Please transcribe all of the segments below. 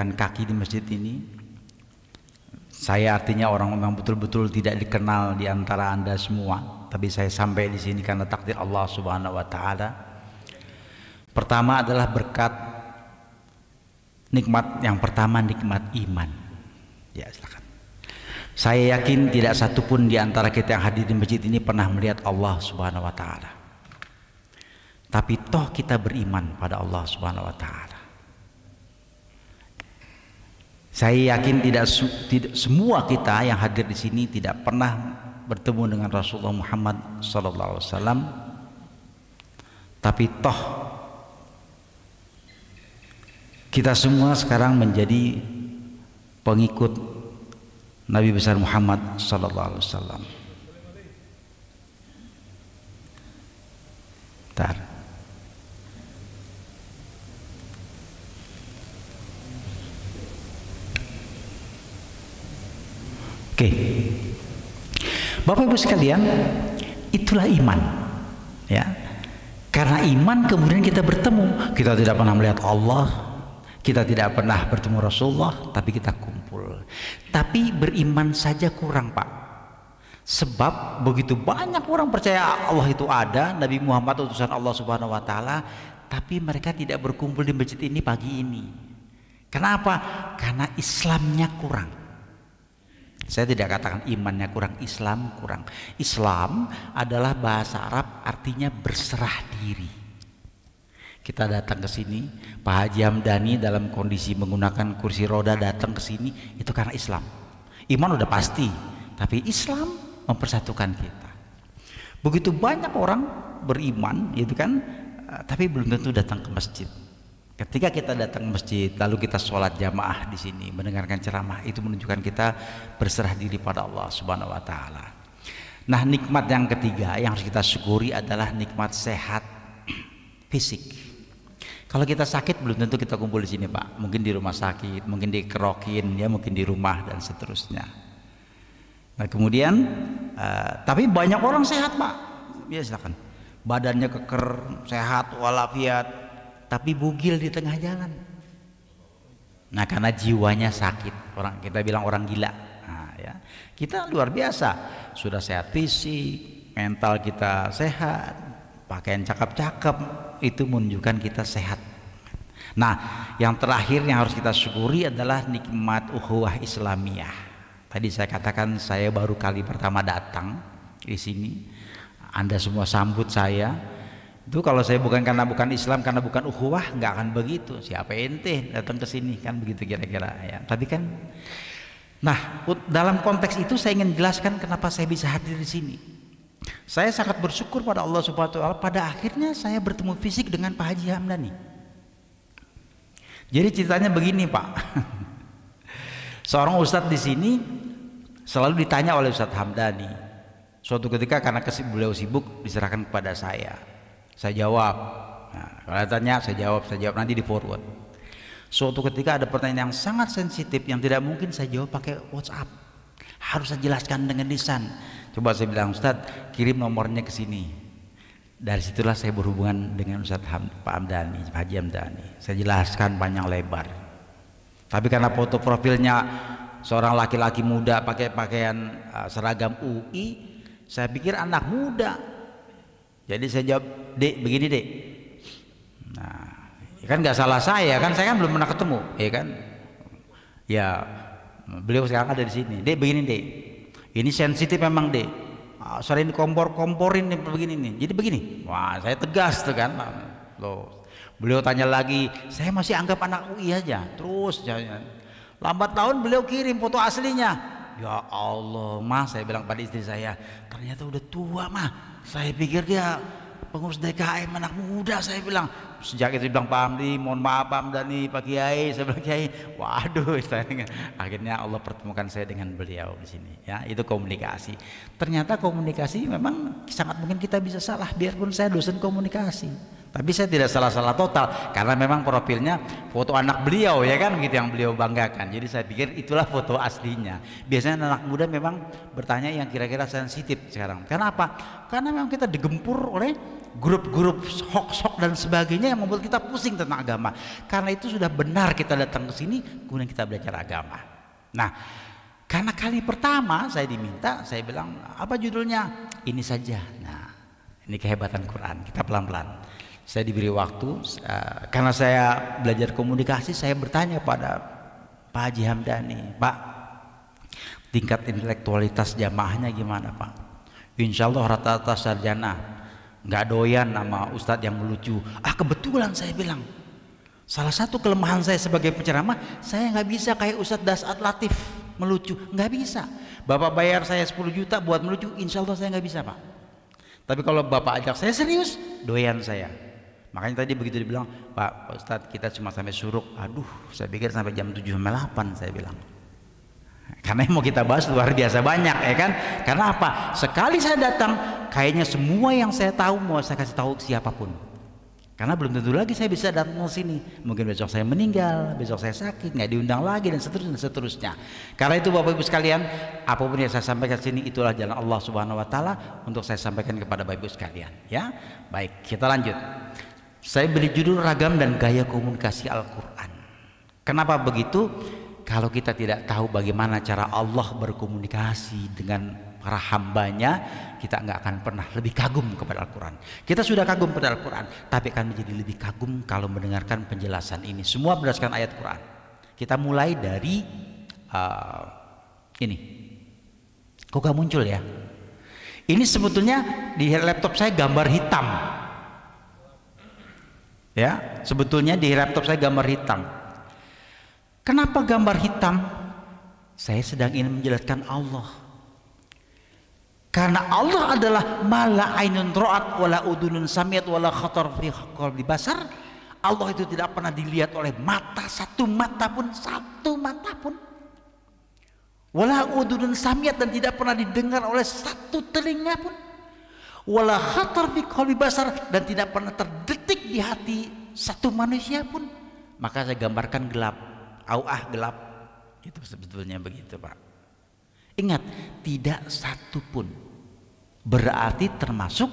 kan kaki di masjid ini saya artinya orang memang betul-betul tidak dikenal di antara anda semua tapi saya sampai di sini karena takdir Allah subhanahu wa ta'ala pertama adalah berkat nikmat yang pertama nikmat iman ya silakan saya yakin tidak satupun di antara kita yang hadir di masjid ini pernah melihat Allah subhanahu wa ta'ala tapi toh kita beriman pada Allah subhanahu wa ta'ala saya yakin tidak, tidak semua kita yang hadir di sini tidak pernah bertemu dengan Rasulullah Muhammad SAW, Tapi toh kita semua sekarang menjadi pengikut Nabi besar Muhammad SAW. Tar. Oke. Bapak Ibu sekalian, itulah iman. Ya. Karena iman kemudian kita bertemu. Kita tidak pernah melihat Allah, kita tidak pernah bertemu Rasulullah, tapi kita kumpul. Tapi beriman saja kurang, Pak. Sebab begitu banyak orang percaya Allah itu ada, Nabi Muhammad utusan Allah Subhanahu wa taala, tapi mereka tidak berkumpul di masjid ini pagi ini. Kenapa? Karena Islamnya kurang. Saya tidak katakan imannya kurang, Islam kurang. Islam adalah bahasa Arab artinya berserah diri. Kita datang ke sini, Pak Haji Hamdani dalam kondisi menggunakan kursi roda datang ke sini itu karena Islam. Iman udah pasti, tapi Islam mempersatukan kita. Begitu banyak orang beriman, itu kan, eh, tapi belum tentu datang ke masjid. Ketika kita datang masjid, lalu kita sholat jamaah di sini, mendengarkan ceramah, itu menunjukkan kita berserah diri pada Allah Subhanahu wa Ta'ala. Nah, nikmat yang ketiga yang harus kita syukuri adalah nikmat sehat fisik. Kalau kita sakit, belum tentu kita kumpul di sini, Pak. Mungkin di rumah sakit, mungkin dikerokin, ya, mungkin di rumah, dan seterusnya. Nah, kemudian, uh, tapi banyak orang sehat, Pak. Ya, silakan. Badannya keker, sehat, walafiat, tapi bugil di tengah jalan nah karena jiwanya sakit orang kita bilang orang gila nah, ya. kita luar biasa sudah sehat fisik mental kita sehat pakaian cakep-cakep itu menunjukkan kita sehat nah yang terakhir yang harus kita syukuri adalah nikmat uhuwah islamiyah Tadi saya katakan saya baru kali pertama datang di sini. Anda semua sambut saya. Itu kalau saya bukan karena bukan Islam, karena bukan ukhuwah, nggak akan begitu. Siapa ente datang ke sini kan begitu kira-kira ya. Tapi kan Nah, dalam konteks itu saya ingin jelaskan kenapa saya bisa hadir di sini. Saya sangat bersyukur pada Allah Subhanahu wa taala pada akhirnya saya bertemu fisik dengan Pak Haji Hamdani. Jadi ceritanya begini, Pak. Seorang ustadz di sini selalu ditanya oleh Ustadz Hamdani. Suatu ketika karena beliau sibuk diserahkan kepada saya saya jawab nah, kalau tanya saya jawab saya jawab nanti di forward suatu ketika ada pertanyaan yang sangat sensitif yang tidak mungkin saya jawab pakai WhatsApp harus saya jelaskan dengan lisan coba saya bilang Ustadz kirim nomornya ke sini dari situlah saya berhubungan dengan Ustadz Ham, Pak Hamdani, Pak Haji Hamdani. Saya jelaskan panjang lebar. Tapi karena foto profilnya seorang laki-laki muda pakai pakaian uh, seragam UI, saya pikir anak muda jadi saya jawab, dek begini dek. Nah, ya kan nggak salah saya kan, saya kan belum pernah ketemu, ya kan? Ya, beliau sekarang ada di sini. Dek begini dek, ini sensitif memang dek. Ah, sering kompor komporin nih begini nih. Jadi begini, wah saya tegas tuh kan. Loh, beliau tanya lagi, saya masih anggap anak UI aja. Terus jangan. Lambat tahun beliau kirim foto aslinya. Ya Allah, Mas, saya bilang pada istri saya, ternyata udah tua, mah. Saya pikir dia pengurus DKM anak muda saya bilang sejak itu bilang Pak Amri mohon maaf Pak Amdani Pak Kiai saya bilang Kiai waduh saya akhirnya Allah pertemukan saya dengan beliau di sini ya itu komunikasi ternyata komunikasi memang sangat mungkin kita bisa salah biarpun saya dosen komunikasi tapi saya tidak salah-salah total karena memang profilnya foto anak beliau ya kan gitu yang beliau banggakan. Jadi saya pikir itulah foto aslinya. Biasanya anak muda memang bertanya yang kira-kira sensitif sekarang. Karena apa? Karena memang kita digempur oleh grup-grup hoax-hoax dan sebagainya yang membuat kita pusing tentang agama. Karena itu sudah benar kita datang ke sini kemudian kita belajar agama. Nah, karena kali pertama saya diminta, saya bilang apa judulnya? Ini saja. Nah, ini kehebatan Quran. Kita pelan-pelan saya diberi waktu eh, karena saya belajar komunikasi saya bertanya pada Pak Haji Hamdani Pak tingkat intelektualitas jamaahnya gimana Pak Insya Allah rata-rata sarjana nggak doyan sama Ustadz yang melucu ah kebetulan saya bilang salah satu kelemahan saya sebagai penceramah saya nggak bisa kayak Ustadz Dasat Latif melucu nggak bisa Bapak bayar saya 10 juta buat melucu insya Allah saya nggak bisa Pak tapi kalau Bapak ajak saya serius doyan saya Makanya tadi begitu dibilang, Pak Ustadz kita cuma sampai suruh, Aduh, saya pikir sampai jam 7 sampai 8 saya bilang. Karena yang mau kita bahas luar biasa banyak ya kan. Karena apa? Sekali saya datang, kayaknya semua yang saya tahu mau saya kasih tahu siapapun. Karena belum tentu lagi saya bisa datang ke sini. Mungkin besok saya meninggal, besok saya sakit, nggak diundang lagi dan seterusnya, dan seterusnya. Karena itu Bapak Ibu sekalian, apapun yang saya sampaikan sini itulah jalan Allah Subhanahu wa taala untuk saya sampaikan kepada Bapak Ibu sekalian, ya. Baik, kita lanjut. Saya beri judul ragam dan gaya komunikasi Al-Quran. Kenapa begitu? Kalau kita tidak tahu bagaimana cara Allah berkomunikasi dengan para hambanya, kita nggak akan pernah lebih kagum kepada Al-Quran. Kita sudah kagum pada Al-Quran, tapi akan menjadi lebih kagum kalau mendengarkan penjelasan ini. Semua berdasarkan ayat Quran. Kita mulai dari uh, ini. Kok gak muncul ya? Ini sebetulnya di laptop saya gambar hitam Ya, sebetulnya di laptop saya gambar hitam. Kenapa gambar hitam? Saya sedang ingin menjelaskan Allah. Karena Allah adalah mala ainun ro'at wala udunun samiat wala khatar fi di basar. Allah itu tidak pernah dilihat oleh mata satu mata pun satu mata pun wala udunun samiat dan tidak pernah didengar oleh satu telinga pun wala khatar fi qalbi basar dan tidak pernah terdetik di hati satu manusia pun maka saya gambarkan gelap auah gelap itu sebetulnya begitu Pak ingat tidak satu pun berarti termasuk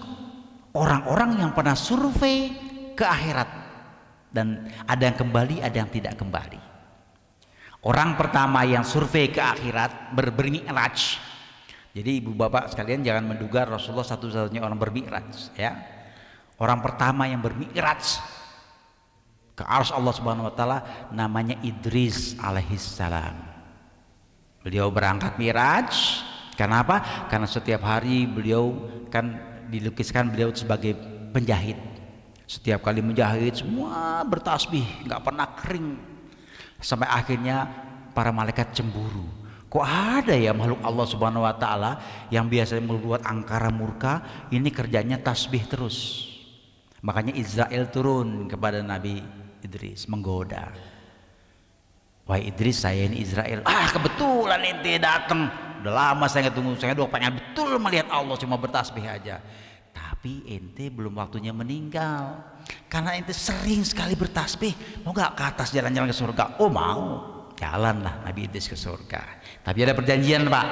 orang-orang yang pernah survei ke akhirat dan ada yang kembali ada yang tidak kembali orang pertama yang survei ke akhirat berberingi raj jadi ibu bapak sekalian jangan menduga Rasulullah satu-satunya orang bermi'raj ya. Orang pertama yang bermi'raj ke arus Allah Subhanahu wa taala namanya Idris alaihissalam. Beliau berangkat mi'raj karena Karena setiap hari beliau kan dilukiskan beliau sebagai penjahit. Setiap kali menjahit semua bertasbih, nggak pernah kering. Sampai akhirnya para malaikat cemburu Kok ada ya makhluk Allah Subhanahu wa taala yang biasanya membuat angkara murka, ini kerjanya tasbih terus. Makanya Israel turun kepada Nabi Idris menggoda. Wah Idris, saya ini Israel. Ah, kebetulan ente datang. Udah lama saya nggak tunggu. Saya doa pengen betul melihat Allah cuma bertasbih aja. Tapi ente belum waktunya meninggal. Karena ente sering sekali bertasbih. Mau nggak ke atas jalan-jalan ke surga? Oh mau jalanlah Nabi Idris ke surga tapi ada perjanjian pak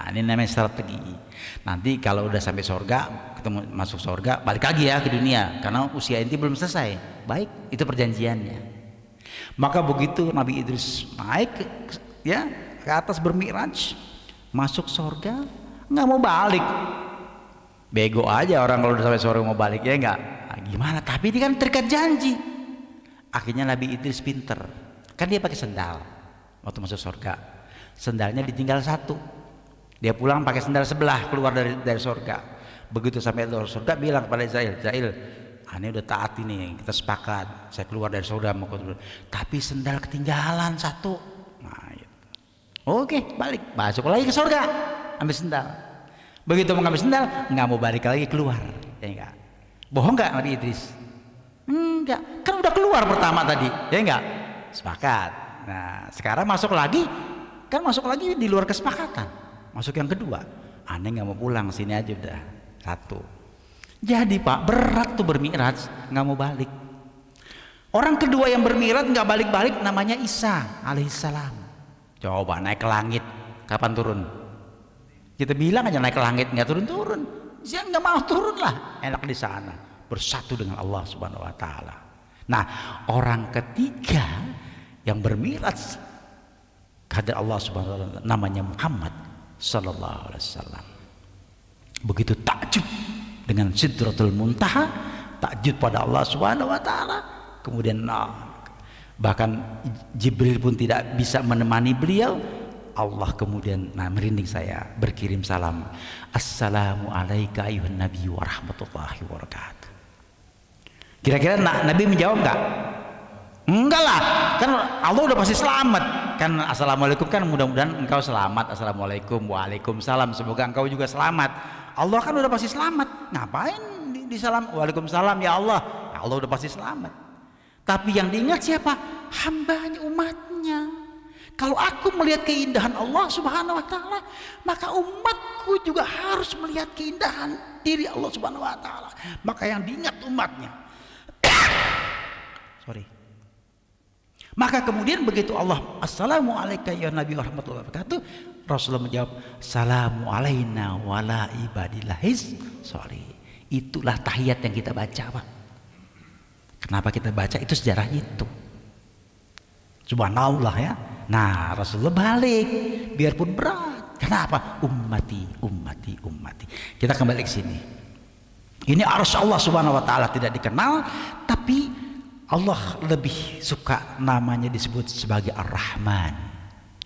nah, ini namanya strategi nanti kalau udah sampai surga ketemu masuk surga balik lagi ya ke dunia karena usia inti belum selesai baik itu perjanjiannya maka begitu Nabi Idris naik ya ke atas bermiraj masuk surga nggak mau balik bego aja orang kalau udah sampai sore mau balik ya enggak nah, gimana tapi ini kan terikat janji akhirnya Nabi Idris pinter Kan dia pakai sendal waktu masuk surga. Sendalnya iya. ditinggal satu. Dia pulang pakai sendal sebelah keluar dari dari surga. Begitu sampai luar surga bilang kepada Israel Israel aneh udah taat ini, kita sepakat. Saya keluar dari surga mau Tapi sendal ketinggalan satu. Nah, gitu. Oke, balik masuk lagi ke surga, ambil sendal. Begitu mengambil sendal, nggak mau balik lagi keluar. Ya enggak. Bohong nggak Nabi Idris? Enggak, kan udah keluar pertama tadi, ya enggak? Sepakat. Nah, sekarang masuk lagi, kan masuk lagi di luar kesepakatan. Masuk yang kedua. Aneh nggak mau pulang sini aja udah. Satu. Jadi Pak, berat tuh bermiraj, nggak mau balik. Orang kedua yang bermiraj nggak balik-balik namanya Isa alaihissalam. Coba naik ke langit, kapan turun? Kita bilang aja naik ke langit nggak turun-turun. Dia nggak mau turun lah, enak di sana bersatu dengan Allah Subhanahu Wa Taala. Nah, orang ketiga yang bermiras kehadirat Allah Subhanahu wa taala namanya Muhammad sallallahu alaihi wasallam. Begitu takjub dengan Sidratul Muntaha, takjub pada Allah Subhanahu wa taala. Kemudian nah, bahkan Jibril pun tidak bisa menemani beliau. Allah kemudian nah merinding saya berkirim salam. Assalamu alayka ayuhan nabi wa rahmatullahi wa barakatuh. Kira-kira Nabi menjawab enggak Enggak lah, kan Allah udah pasti selamat. Kan assalamualaikum kan mudah-mudahan engkau selamat. Assalamualaikum, waalaikumsalam. Semoga engkau juga selamat. Allah kan udah pasti selamat. Ngapain di, di salam? Waalaikumsalam ya Allah. Allah udah pasti selamat. Tapi yang diingat siapa? Hambanya, umatnya. Kalau aku melihat keindahan Allah Subhanahu wa taala, maka umatku juga harus melihat keindahan diri Allah Subhanahu wa taala. Maka yang diingat umatnya. Sorry. Maka kemudian begitu Allah Assalamu alaikum ya Nabi warahmatullahi wabarakatuh Rasulullah menjawab Salamu alaina wala ibadillahis Sorry Itulah tahiyat yang kita baca Pak Kenapa kita baca itu sejarah itu Subhanallah ya Nah Rasulullah balik Biarpun berat Kenapa? Ummati, ummati, ummati Kita kembali ke sini Ini arus Allah subhanahu wa ta'ala tidak dikenal Tapi Allah lebih suka namanya disebut sebagai Ar-Rahman.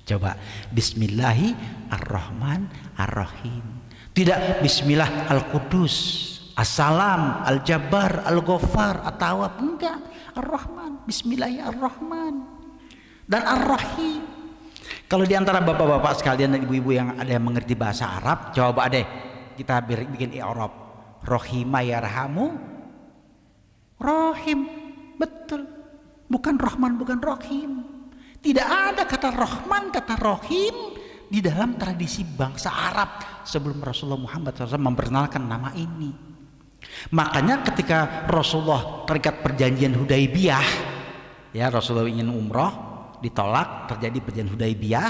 Coba Bismillahi Ar-Rahman Ar-Rahim. Tidak Bismillah Al-Qudus. Assalam, al jabar Al-Ghafar, At-Tawab. Enggak. Ar-Rahman. Bismillahi Ar-Rahman. Dan Ar-Rahim. Kalau di antara bapak-bapak sekalian dan ibu-ibu yang ada yang mengerti bahasa Arab, coba deh kita bikin i'rab. Rahima yarhamu. Rahim. Betul. Bukan Rahman, bukan Rahim. Tidak ada kata Rahman, kata Rahim di dalam tradisi bangsa Arab sebelum Rasulullah Muhammad SAW memperkenalkan nama ini. Makanya ketika Rasulullah terikat perjanjian Hudaybiyah, ya Rasulullah ingin umroh, ditolak, terjadi perjanjian Hudaybiyah.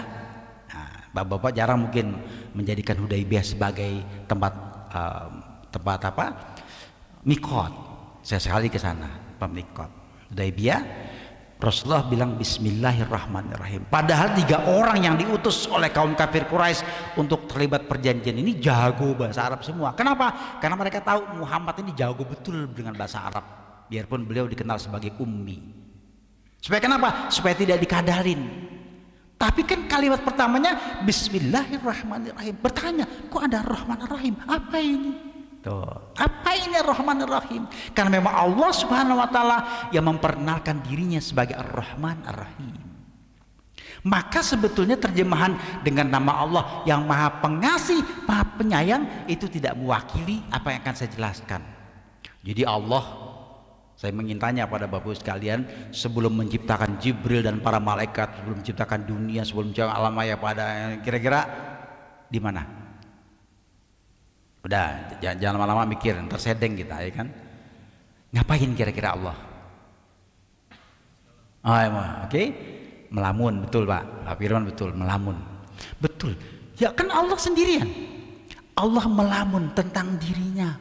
Nah, Bapak-bapak jarang mungkin menjadikan Hudaybiyah sebagai tempat um, tempat apa? Mikot. Saya sekali ke sana, pemikot. Hudaybiyah Rasulullah bilang bismillahirrahmanirrahim padahal tiga orang yang diutus oleh kaum kafir Quraisy untuk terlibat perjanjian ini jago bahasa Arab semua kenapa? karena mereka tahu Muhammad ini jago betul dengan bahasa Arab biarpun beliau dikenal sebagai ummi supaya kenapa? supaya tidak dikadalin. tapi kan kalimat pertamanya Bismillahirrahmanirrahim. Bertanya, kok ada Rahman Rahim? Apa ini? Tuh. Gitu. Apa ini rahman rahim Karena memang Allah Subhanahu wa taala yang memperkenalkan dirinya sebagai Ar-Rahman Ar-Rahim. Maka sebetulnya terjemahan dengan nama Allah yang Maha Pengasih, Maha Penyayang itu tidak mewakili apa yang akan saya jelaskan. Jadi Allah saya mengintanya pada Bapak sekalian sebelum menciptakan Jibril dan para malaikat, sebelum menciptakan dunia, sebelum menciptakan alam maya pada kira-kira di mana? Udah, jangan, jangan lama-lama mikir, tersedeng kita, ya kan? Ngapain kira-kira Allah? Oh, ya, oke. Okay? Melamun, betul Pak. Pak Firman betul, melamun. Betul. Ya kan Allah sendirian. Allah melamun tentang dirinya.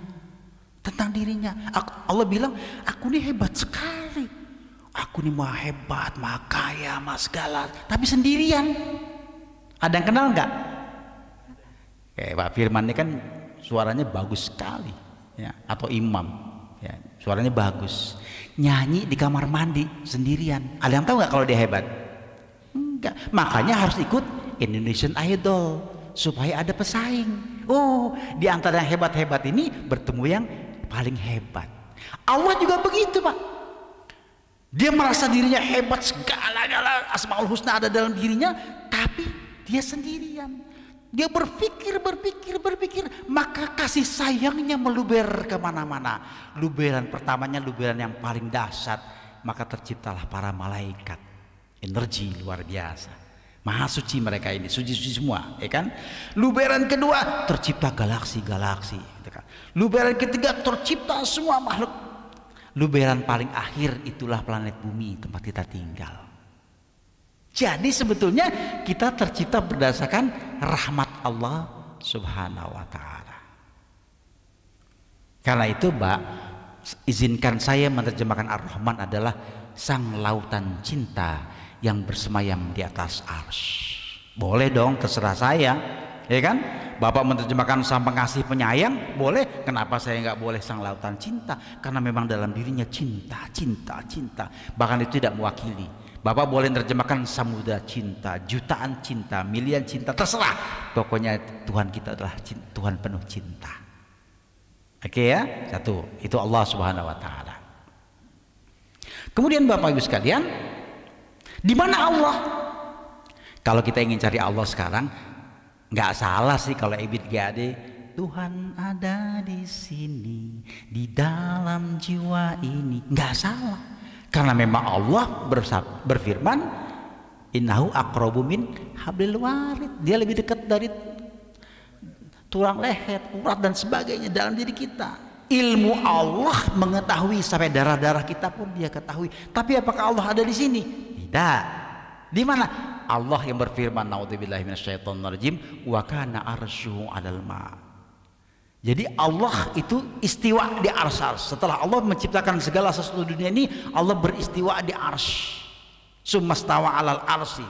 Tentang dirinya. Allah bilang, aku ini hebat sekali. Aku ini mah hebat, mah kaya, mah segala. Tapi sendirian. Ada yang kenal nggak? Eh, Pak Firman ini kan suaranya bagus sekali ya atau imam ya suaranya bagus nyanyi di kamar mandi sendirian ada yang tahu nggak kalau dia hebat enggak makanya harus ikut Indonesian Idol supaya ada pesaing oh di antara yang hebat-hebat ini bertemu yang paling hebat Allah juga begitu pak dia merasa dirinya hebat segala galanya asmaul husna ada dalam dirinya tapi dia sendirian dia berpikir, berpikir, berpikir, maka kasih sayangnya meluber kemana-mana. Luberan pertamanya luberan yang paling dahsyat, maka terciptalah para malaikat. Energi luar biasa. Maha suci mereka ini, suci-suci semua, ya kan? Luberan kedua tercipta galaksi-galaksi, gitu kan? Luberan ketiga tercipta semua makhluk. Luberan paling akhir itulah planet bumi tempat kita tinggal. Jadi sebetulnya kita tercipta berdasarkan rahmat Allah Subhanahu wa taala. Karena itu, Mbak, izinkan saya menerjemahkan Ar-Rahman adalah sang lautan cinta yang bersemayam di atas ars. Boleh dong, terserah saya. Ya kan? Bapak menerjemahkan sang pengasih penyayang, boleh. Kenapa saya nggak boleh sang lautan cinta? Karena memang dalam dirinya cinta, cinta, cinta. Bahkan itu tidak mewakili Bapak boleh terjemahkan samudra cinta, jutaan cinta, miliar cinta, terserah. Pokoknya Tuhan kita adalah cinta, Tuhan penuh cinta. Oke okay ya? Satu, itu Allah Subhanahu wa taala. Kemudian Bapak Ibu sekalian, di mana Allah? Kalau kita ingin cari Allah sekarang, nggak salah sih kalau Ibit Gade Tuhan ada di sini, di dalam jiwa ini. Nggak salah. Karena memang Allah bersab, berfirman, "Innahu aqrabu min hablil warid." Dia lebih dekat dari tulang leher, urat dan sebagainya dalam diri kita. Ilmu Allah mengetahui sampai darah-darah kita pun dia ketahui. Tapi apakah Allah ada di sini? Tidak. Di mana? Allah yang berfirman, "Nauzubillahi minasyaitonirrajim, wa kana arsyuhu 'alal ma'." Jadi Allah itu istiwa di arsars. Setelah Allah menciptakan segala sesuatu dunia ini, Allah beristiwa di ars. Sumastawa alal arsi.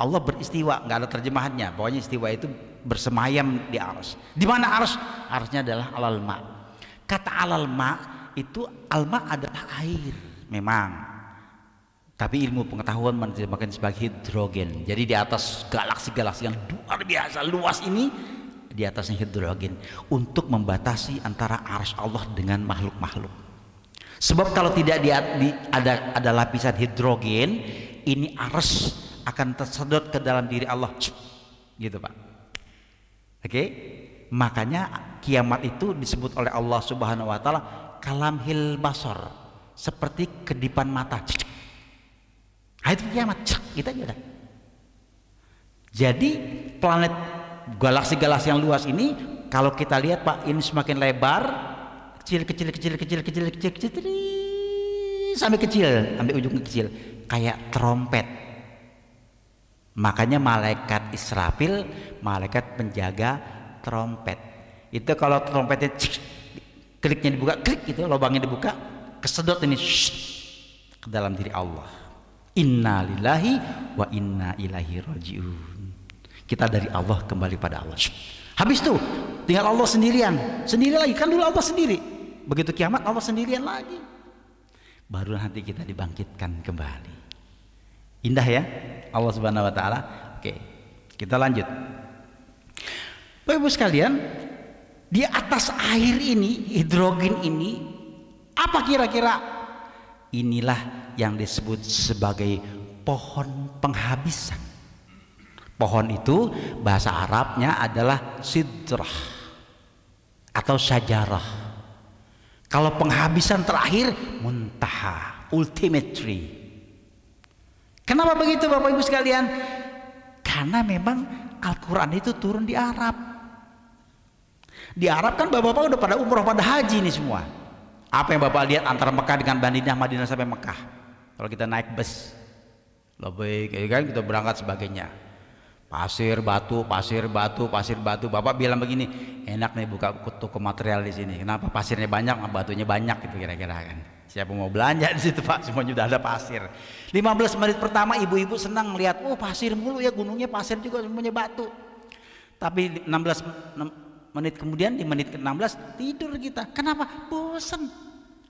Allah beristiwa, nggak ada terjemahannya. Pokoknya istiwa itu bersemayam di ars. Di mana ars? Arsnya adalah alal ma. Kata alal ma itu alma adalah air, memang. Tapi ilmu pengetahuan menerjemahkan sebagai hidrogen. Jadi di atas galaksi-galaksi yang luar biasa luas ini di atasnya hidrogen untuk membatasi antara arus Allah dengan makhluk-makhluk. Sebab kalau tidak di, di, ada ada lapisan hidrogen, ini arus akan tersedot ke dalam diri Allah. Gitu, Pak. Oke? Okay? Makanya kiamat itu disebut oleh Allah Subhanahu wa taala kalam hil basor, seperti kedipan mata. Nah, itu kiamat, itu aja Jadi planet galaksi-galaksi yang luas ini kalau kita lihat Pak ini semakin lebar kecil kecil kecil kecil kecil kecil kecil, kecil sampai kecil sampai ujung kecil kayak trompet makanya malaikat Israfil malaikat penjaga trompet itu kalau trompetnya cik, kliknya dibuka klik gitu lubangnya dibuka kesedot ini ke dalam diri Allah innalillahi wa inna ilahi rojiun kita dari Allah kembali pada Allah. Habis tuh tinggal Allah sendirian, sendiri lagi kan dulu Allah sendiri. Begitu kiamat Allah sendirian lagi. Baru nanti kita dibangkitkan kembali. Indah ya Allah Subhanahu wa taala. Oke, kita lanjut. Bapak Ibu sekalian, di atas air ini, hidrogen ini apa kira-kira? Inilah yang disebut sebagai pohon penghabisan. Pohon itu bahasa Arabnya adalah sidrah atau sajarah. Kalau penghabisan terakhir muntaha, ultimate tree. Kenapa begitu Bapak Ibu sekalian? Karena memang Al-Quran itu turun di Arab. Di Arab kan Bapak-Bapak udah pada umroh pada haji ini semua. Apa yang Bapak lihat antara Mekah dengan Madinah, Madinah sampai Mekah. Kalau kita naik bus, lebih ya kan kita berangkat sebagainya pasir batu pasir batu pasir batu bapak bilang begini enak nih buka toko material di sini kenapa pasirnya banyak batunya banyak gitu kira-kira kan siapa mau belanja di situ pak semuanya sudah ada pasir 15 menit pertama ibu-ibu senang lihat, oh pasir mulu ya gunungnya pasir juga semuanya batu tapi 16 menit kemudian di menit ke-16 tidur kita kenapa Bosan.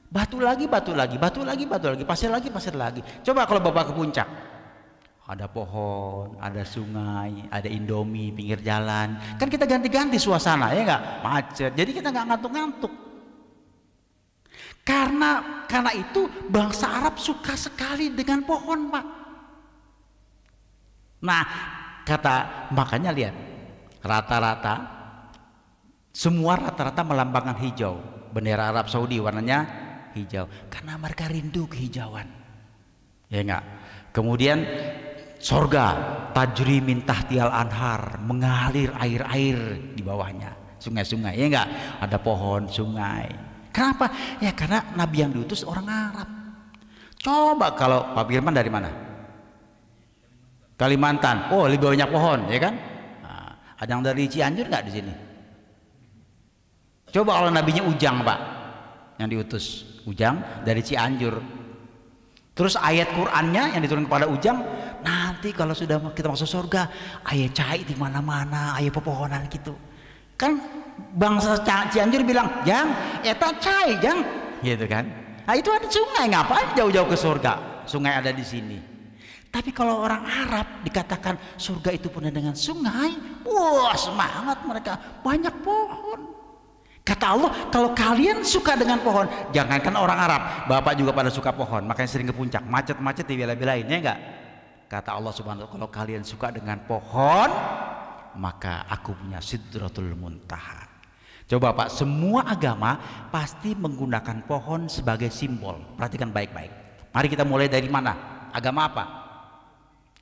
batu lagi batu lagi batu lagi batu lagi pasir lagi pasir lagi coba kalau bapak ke puncak ada pohon, ada sungai, ada indomie pinggir jalan. Kan kita ganti-ganti suasana ya nggak macet. Jadi kita nggak ngantuk-ngantuk. Karena karena itu bangsa Arab suka sekali dengan pohon pak. Nah kata makanya lihat rata-rata semua rata-rata melambangkan hijau bendera Arab Saudi warnanya hijau karena mereka rindu kehijauan ya enggak kemudian sorga tajri min tahtial anhar mengalir air-air di bawahnya sungai-sungai ya enggak ada pohon sungai kenapa ya karena nabi yang diutus orang Arab coba kalau Pak Firman dari mana Kalimantan oh lebih banyak pohon ya kan nah, ada yang dari Cianjur enggak di sini coba kalau nabinya Ujang Pak yang diutus Ujang dari Cianjur terus ayat Qurannya yang diturunkan kepada Ujang nah nanti kalau sudah kita masuk surga, ayah cai di mana-mana, ayah pepohonan gitu. Kan bangsa Cianjur bilang, "Jang, eta cai, Jang." Gitu kan? Nah, itu ada sungai, ngapain jauh-jauh ke surga? Sungai ada di sini. Tapi kalau orang Arab dikatakan surga itu punya dengan sungai, wah semangat mereka, banyak pohon. Kata Allah, kalau kalian suka dengan pohon, jangankan orang Arab, bapak juga pada suka pohon, makanya sering ke puncak, macet-macet di belain ya enggak? Kata Allah Subhanahu wa kalau kalian suka dengan pohon, maka aku punya sidratul muntaha. Coba Pak, semua agama pasti menggunakan pohon sebagai simbol. Perhatikan baik-baik. Mari kita mulai dari mana? Agama apa?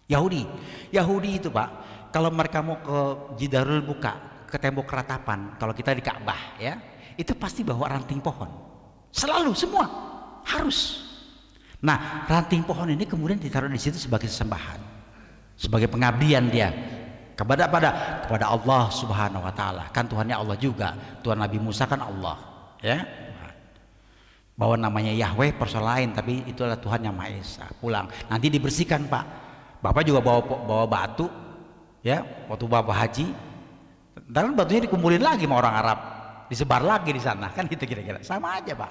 Yahudi. Yahudi itu Pak, kalau mereka mau ke Jidarul Buka, ke tembok ratapan, kalau kita di Ka'bah ya, itu pasti bawa ranting pohon. Selalu semua harus Nah, ranting pohon ini kemudian ditaruh di situ sebagai sembahan, sebagai pengabdian dia kepada pada kepada Allah Subhanahu wa taala. Kan Tuhannya Allah juga. Tuhan Nabi Musa kan Allah, ya. Bahwa namanya Yahweh persoalan lain, tapi itu adalah Tuhan yang Maha Esa. Pulang. Nanti dibersihkan, Pak. Bapak juga bawa bawa batu ya, waktu Bapak haji. Dan batunya dikumpulin lagi sama orang Arab, disebar lagi di sana, kan gitu kira-kira. Sama aja, Pak.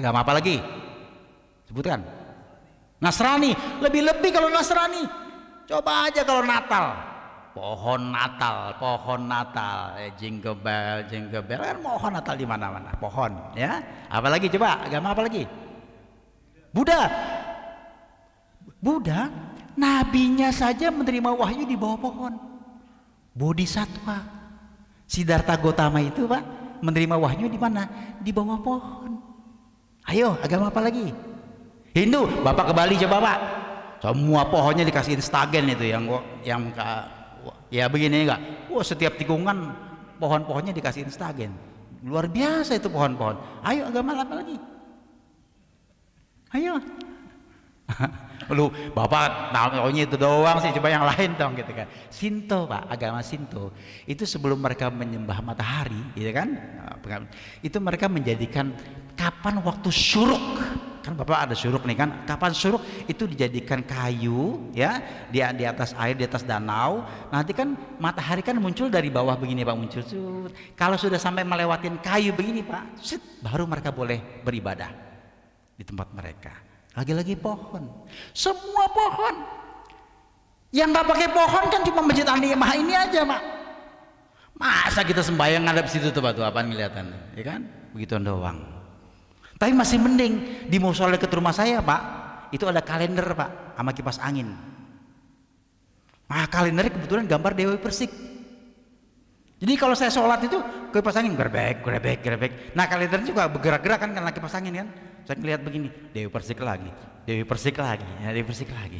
Agama apa lagi? Sebutkan. Nasrani, lebih-lebih kalau Nasrani. Coba aja kalau Natal. Pohon Natal, pohon Natal, eh, jingle bell, jingle bell. Kan pohon Natal di mana-mana, pohon ya. Apalagi coba agama apa lagi? Buddha. Buddha, nabinya saja menerima wahyu di bawah pohon. Bodhisatwa. Siddhartha Gautama itu, Pak, menerima wahyu di mana? Di bawah pohon. Ayo, agama apa lagi? Hindu, Bapak ke Bali coba Pak. Semua pohonnya dikasih instagen itu yang yang ya begini enggak. Wah, setiap tikungan pohon-pohonnya dikasih instagen, Luar biasa itu pohon-pohon. Ayo agama apa lagi? Ayo. Lu bapak namanya itu doang sih coba yang lain dong gitu kan. Sinto pak agama Sinto itu sebelum mereka menyembah matahari, gitu kan? Nah, itu mereka menjadikan kapan waktu syuruk kan bapak ada suruk nih kan kapan suruk itu dijadikan kayu ya di di atas air di atas danau nah, nanti kan matahari kan muncul dari bawah begini pak muncul Sut. kalau sudah sampai melewati kayu begini pak Sut. baru mereka boleh beribadah di tempat mereka lagi-lagi pohon semua pohon yang nggak pakai pohon kan cuma masjid al nimah ini aja pak masa kita sembahyang ngadep situ tuh pak tuh apa kelihatan ya kan begitu doang tapi masih mending di musola dekat rumah saya, Pak, itu ada kalender, Pak, sama kipas angin. Nah, kalender kebetulan gambar Dewi Persik. Jadi kalau saya sholat itu kipas angin gerbek, gerbek, gerbek. Nah kalender juga bergerak-gerak kan karena kipas angin kan. Saya ngeliat begini, Dewi Persik lagi, Dewi Persik lagi, ya Dewi Persik lagi.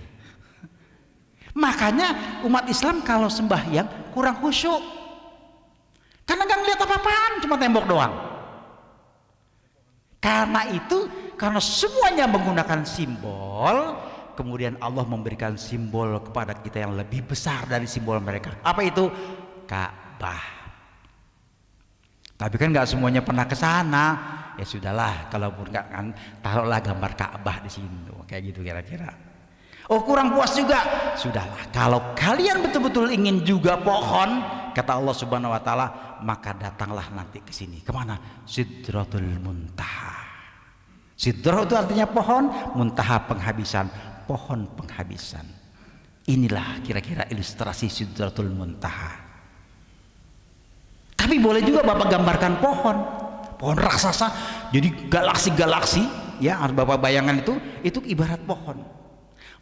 Makanya umat Islam kalau sembahyang kurang khusyuk. Karena nggak ngeliat apa-apaan, cuma tembok doang. Karena itu, karena semuanya menggunakan simbol, kemudian Allah memberikan simbol kepada kita yang lebih besar dari simbol mereka. Apa itu? Ka'bah. Tapi kan nggak semuanya pernah ke sana. Ya sudahlah, kalaupun nggak kan taruhlah gambar Ka'bah di sini, oh, kayak gitu kira-kira. Oh kurang puas juga, sudahlah. Kalau kalian betul-betul ingin juga pohon, kata Allah Subhanahu wa taala maka datanglah nanti ke sini kemana sidratul muntaha sidrah itu artinya pohon muntaha penghabisan pohon penghabisan inilah kira-kira ilustrasi sidratul muntaha tapi boleh juga Bapak gambarkan pohon pohon raksasa jadi galaksi-galaksi ya Bapak bayangan itu itu ibarat pohon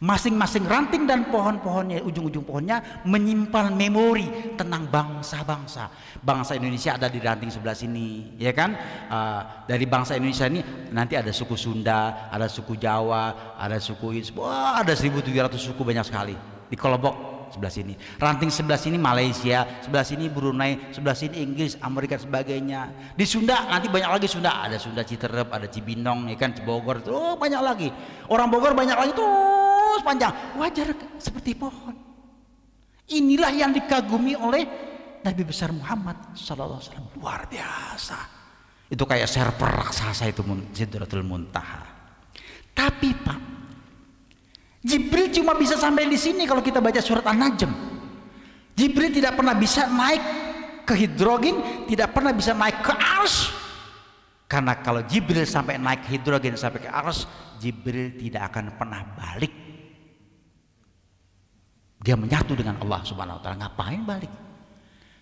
Masing-masing ranting dan pohon-pohonnya, ujung-ujung pohonnya menyimpan memori tentang bangsa-bangsa. Bangsa Indonesia ada di ranting sebelah sini, ya kan? Uh, dari bangsa Indonesia ini nanti ada suku Sunda, ada suku Jawa, ada suku Wah, ada 1.700 suku banyak sekali di Kolobok sebelah sini. Ranting sebelah sini Malaysia, sebelah sini Brunei, sebelah sini Inggris, Amerika sebagainya. Di Sunda nanti banyak lagi Sunda, ada Sunda Citerep, ada Cibinong, ya kan Cibogor, tuh oh, banyak lagi. Orang Bogor banyak lagi terus panjang. Wajar seperti pohon. Inilah yang dikagumi oleh Nabi besar Muhammad sallallahu alaihi wasallam. Luar biasa. Itu kayak server raksasa itu Sidratul Muntaha. Tapi Pak, Jibril cuma bisa sampai di sini kalau kita baca surat An-Najm. Jibril tidak pernah bisa naik ke hidrogen, tidak pernah bisa naik ke arus, Karena kalau Jibril sampai naik hidrogen sampai ke arus, Jibril tidak akan pernah balik. Dia menyatu dengan Allah Subhanahu wa taala. Ngapain balik?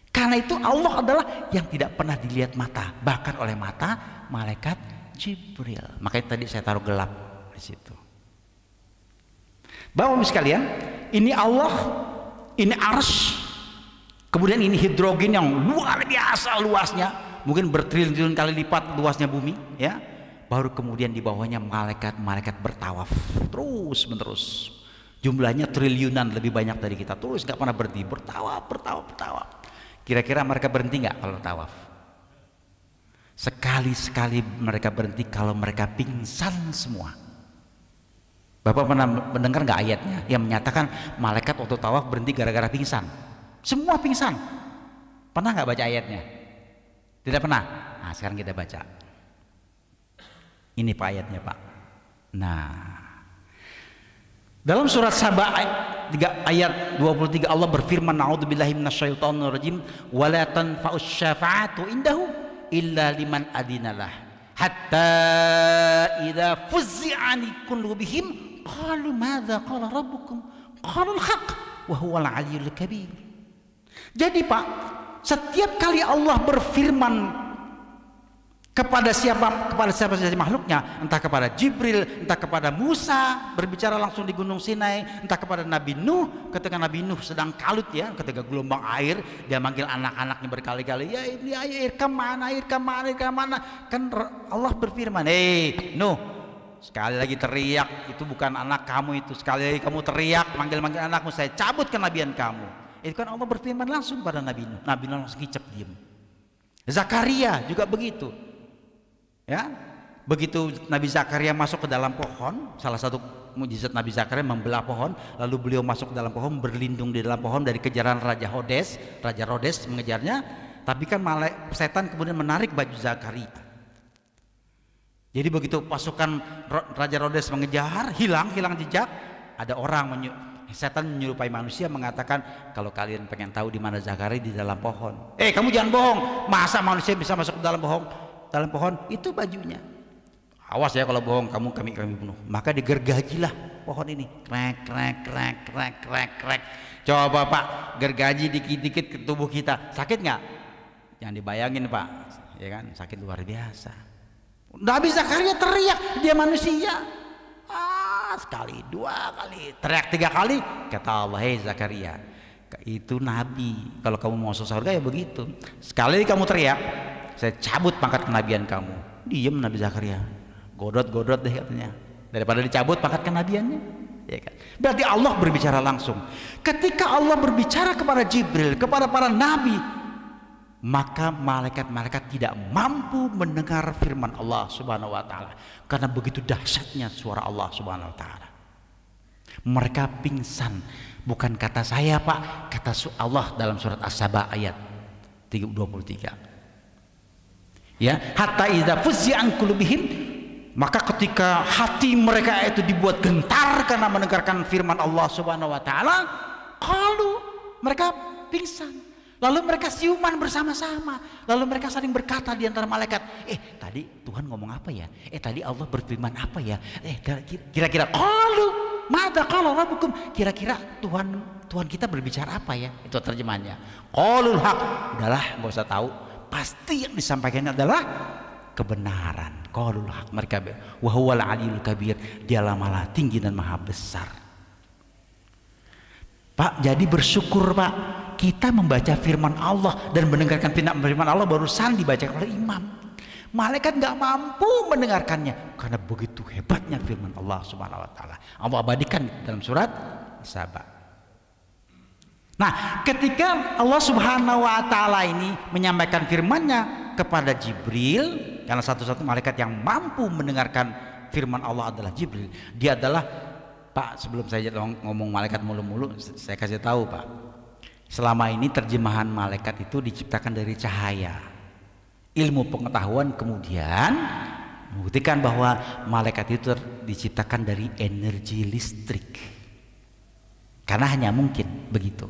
Karena itu Allah adalah yang tidak pernah dilihat mata, bahkan oleh mata malaikat Jibril. Makanya tadi saya taruh gelap di situ. Bapak sekalian, ini Allah, ini ars, kemudian ini hidrogen yang luar biasa luasnya, mungkin bertriliun triliun kali lipat luasnya bumi, ya. Baru kemudian di bawahnya malaikat-malaikat bertawaf terus menerus. Jumlahnya triliunan lebih banyak dari kita terus nggak pernah berhenti bertawaf bertawaf bertawaf. Kira-kira mereka berhenti nggak kalau tawaf? Sekali-sekali mereka berhenti kalau mereka pingsan semua Bapak pernah mendengar nggak ayatnya yang menyatakan malaikat waktu tawaf berhenti gara-gara pingsan? Semua pingsan. Pernah nggak baca ayatnya? Tidak pernah. Nah, sekarang kita baca. Ini pak ayatnya pak. Nah, dalam surat Saba ayat 23 Allah berfirman A'udzubillahi minasyaitonirrajim wa tanfa'us syafa'atu indahu illa liman adinalah حتى إذا فزع عن قلوبهم قالوا ماذا قال ربكم قالوا الحق وهو العلي الكبير jadi Pak setiap kali Allah berfirman kepada siapa kepada siapa saja makhluknya entah kepada Jibril entah kepada Musa berbicara langsung di Gunung Sinai entah kepada Nabi Nuh ketika Nabi Nuh sedang kalut ya ketika gelombang air dia manggil anak-anaknya berkali-kali ya ini air kemana air kemana air kemana kan Allah berfirman hei Nuh sekali lagi teriak itu bukan anak kamu itu sekali lagi kamu teriak manggil-manggil anakmu saya cabut kenabian kamu itu kan Allah berfirman langsung pada Nabi Nuh Nabi Nuh langsung kicap diam Zakaria juga begitu ya begitu Nabi Zakaria masuk ke dalam pohon salah satu mujizat Nabi Zakaria membelah pohon lalu beliau masuk ke dalam pohon berlindung di dalam pohon dari kejaran Raja Hodes Raja Rhodes mengejarnya tapi kan malek, setan kemudian menarik baju Zakaria jadi begitu pasukan Raja Rhodes mengejar hilang hilang jejak ada orang menyu setan menyerupai manusia mengatakan kalau kalian pengen tahu di mana Zakaria di dalam pohon eh kamu jangan bohong masa manusia bisa masuk ke dalam pohon dalam pohon itu bajunya awas ya kalau bohong kamu kami kami bunuh maka digergajilah pohon ini krek krek krek krek krek krek coba pak gergaji dikit-dikit ke tubuh kita sakit nggak jangan dibayangin pak ya kan sakit luar biasa Nabi Zakaria teriak dia manusia ah, sekali dua kali teriak tiga kali kata Allah hei Zakaria itu Nabi kalau kamu mau sesuatu surga ya begitu sekali kamu teriak saya cabut pangkat kenabian kamu diem Nabi Zakaria godot-godot deh katanya daripada dicabut pangkat kenabiannya ya kan? berarti Allah berbicara langsung ketika Allah berbicara kepada Jibril kepada para nabi maka malaikat-malaikat tidak mampu mendengar firman Allah Subhanahu wa taala karena begitu dahsyatnya suara Allah Subhanahu wa taala. Mereka pingsan. Bukan kata saya, Pak, kata Allah dalam surat As-Saba ayat 23 ya hatta idza fuzzi an qulubihim maka ketika hati mereka itu dibuat gentar karena mendengarkan firman Allah Subhanahu wa taala, kalau mereka pingsan. Lalu mereka siuman bersama-sama. Lalu mereka saling berkata di antara malaikat, "Eh, tadi Tuhan ngomong apa ya? Eh, tadi Allah berfirman apa ya? Eh, kira-kira qalu mada qala rabbukum? Kira-kira Tuhan Tuhan kita berbicara apa ya?" Itu terjemahannya. Qalul haq. Udahlah, enggak usah tahu pasti yang disampaikannya adalah kebenaran. Qaulul haq mereka wa huwal aliyul kabir. Dialah malah tinggi dan maha besar. Pak, jadi bersyukur, Pak. Kita membaca firman Allah dan mendengarkan firman Allah barusan dibacakan oleh imam. Malaikat nggak mampu mendengarkannya karena begitu hebatnya firman Allah Subhanahu wa taala. Allah abadikan dalam surat Saba. Nah, ketika Allah Subhanahu wa taala ini menyampaikan firman-Nya kepada Jibril, karena satu-satu malaikat yang mampu mendengarkan firman Allah adalah Jibril. Dia adalah Pak, sebelum saya ngomong malaikat mulu-mulu, saya kasih tahu, Pak. Selama ini terjemahan malaikat itu diciptakan dari cahaya. Ilmu pengetahuan kemudian membuktikan bahwa malaikat itu diciptakan dari energi listrik. Karena hanya mungkin begitu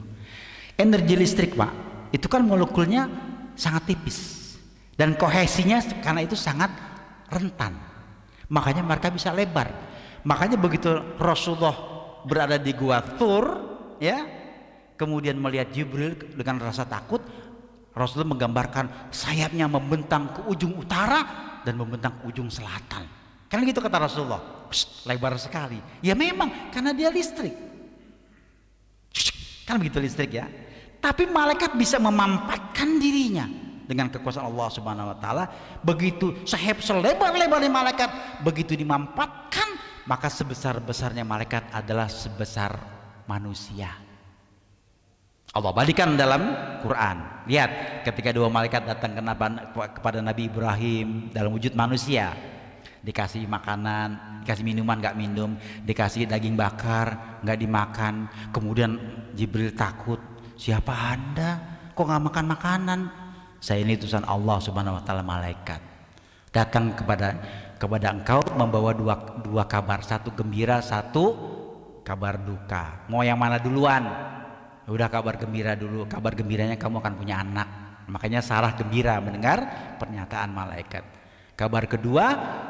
energi listrik pak itu kan molekulnya sangat tipis dan kohesinya karena itu sangat rentan makanya mereka bisa lebar makanya begitu Rasulullah berada di gua Tur ya kemudian melihat Jibril dengan rasa takut Rasulullah menggambarkan sayapnya membentang ke ujung utara dan membentang ke ujung selatan Karena gitu kata Rasulullah lebar sekali ya memang karena dia listrik kan begitu listrik ya tapi malaikat bisa memampatkan dirinya dengan kekuasaan Allah Subhanahu wa taala. Begitu seheb selebar-lebarnya malaikat, begitu dimampatkan, maka sebesar-besarnya malaikat adalah sebesar manusia. Allah balikan dalam Quran. Lihat ketika dua malaikat datang kepada Nabi Ibrahim dalam wujud manusia, dikasih makanan, dikasih minuman nggak minum, dikasih daging bakar nggak dimakan, kemudian Jibril takut, siapa anda kok nggak makan makanan saya ini utusan Allah subhanahu wa ta'ala malaikat datang kepada kepada engkau membawa dua, dua kabar satu gembira satu kabar duka mau yang mana duluan udah kabar gembira dulu kabar gembiranya kamu akan punya anak makanya Sarah gembira mendengar pernyataan malaikat kabar kedua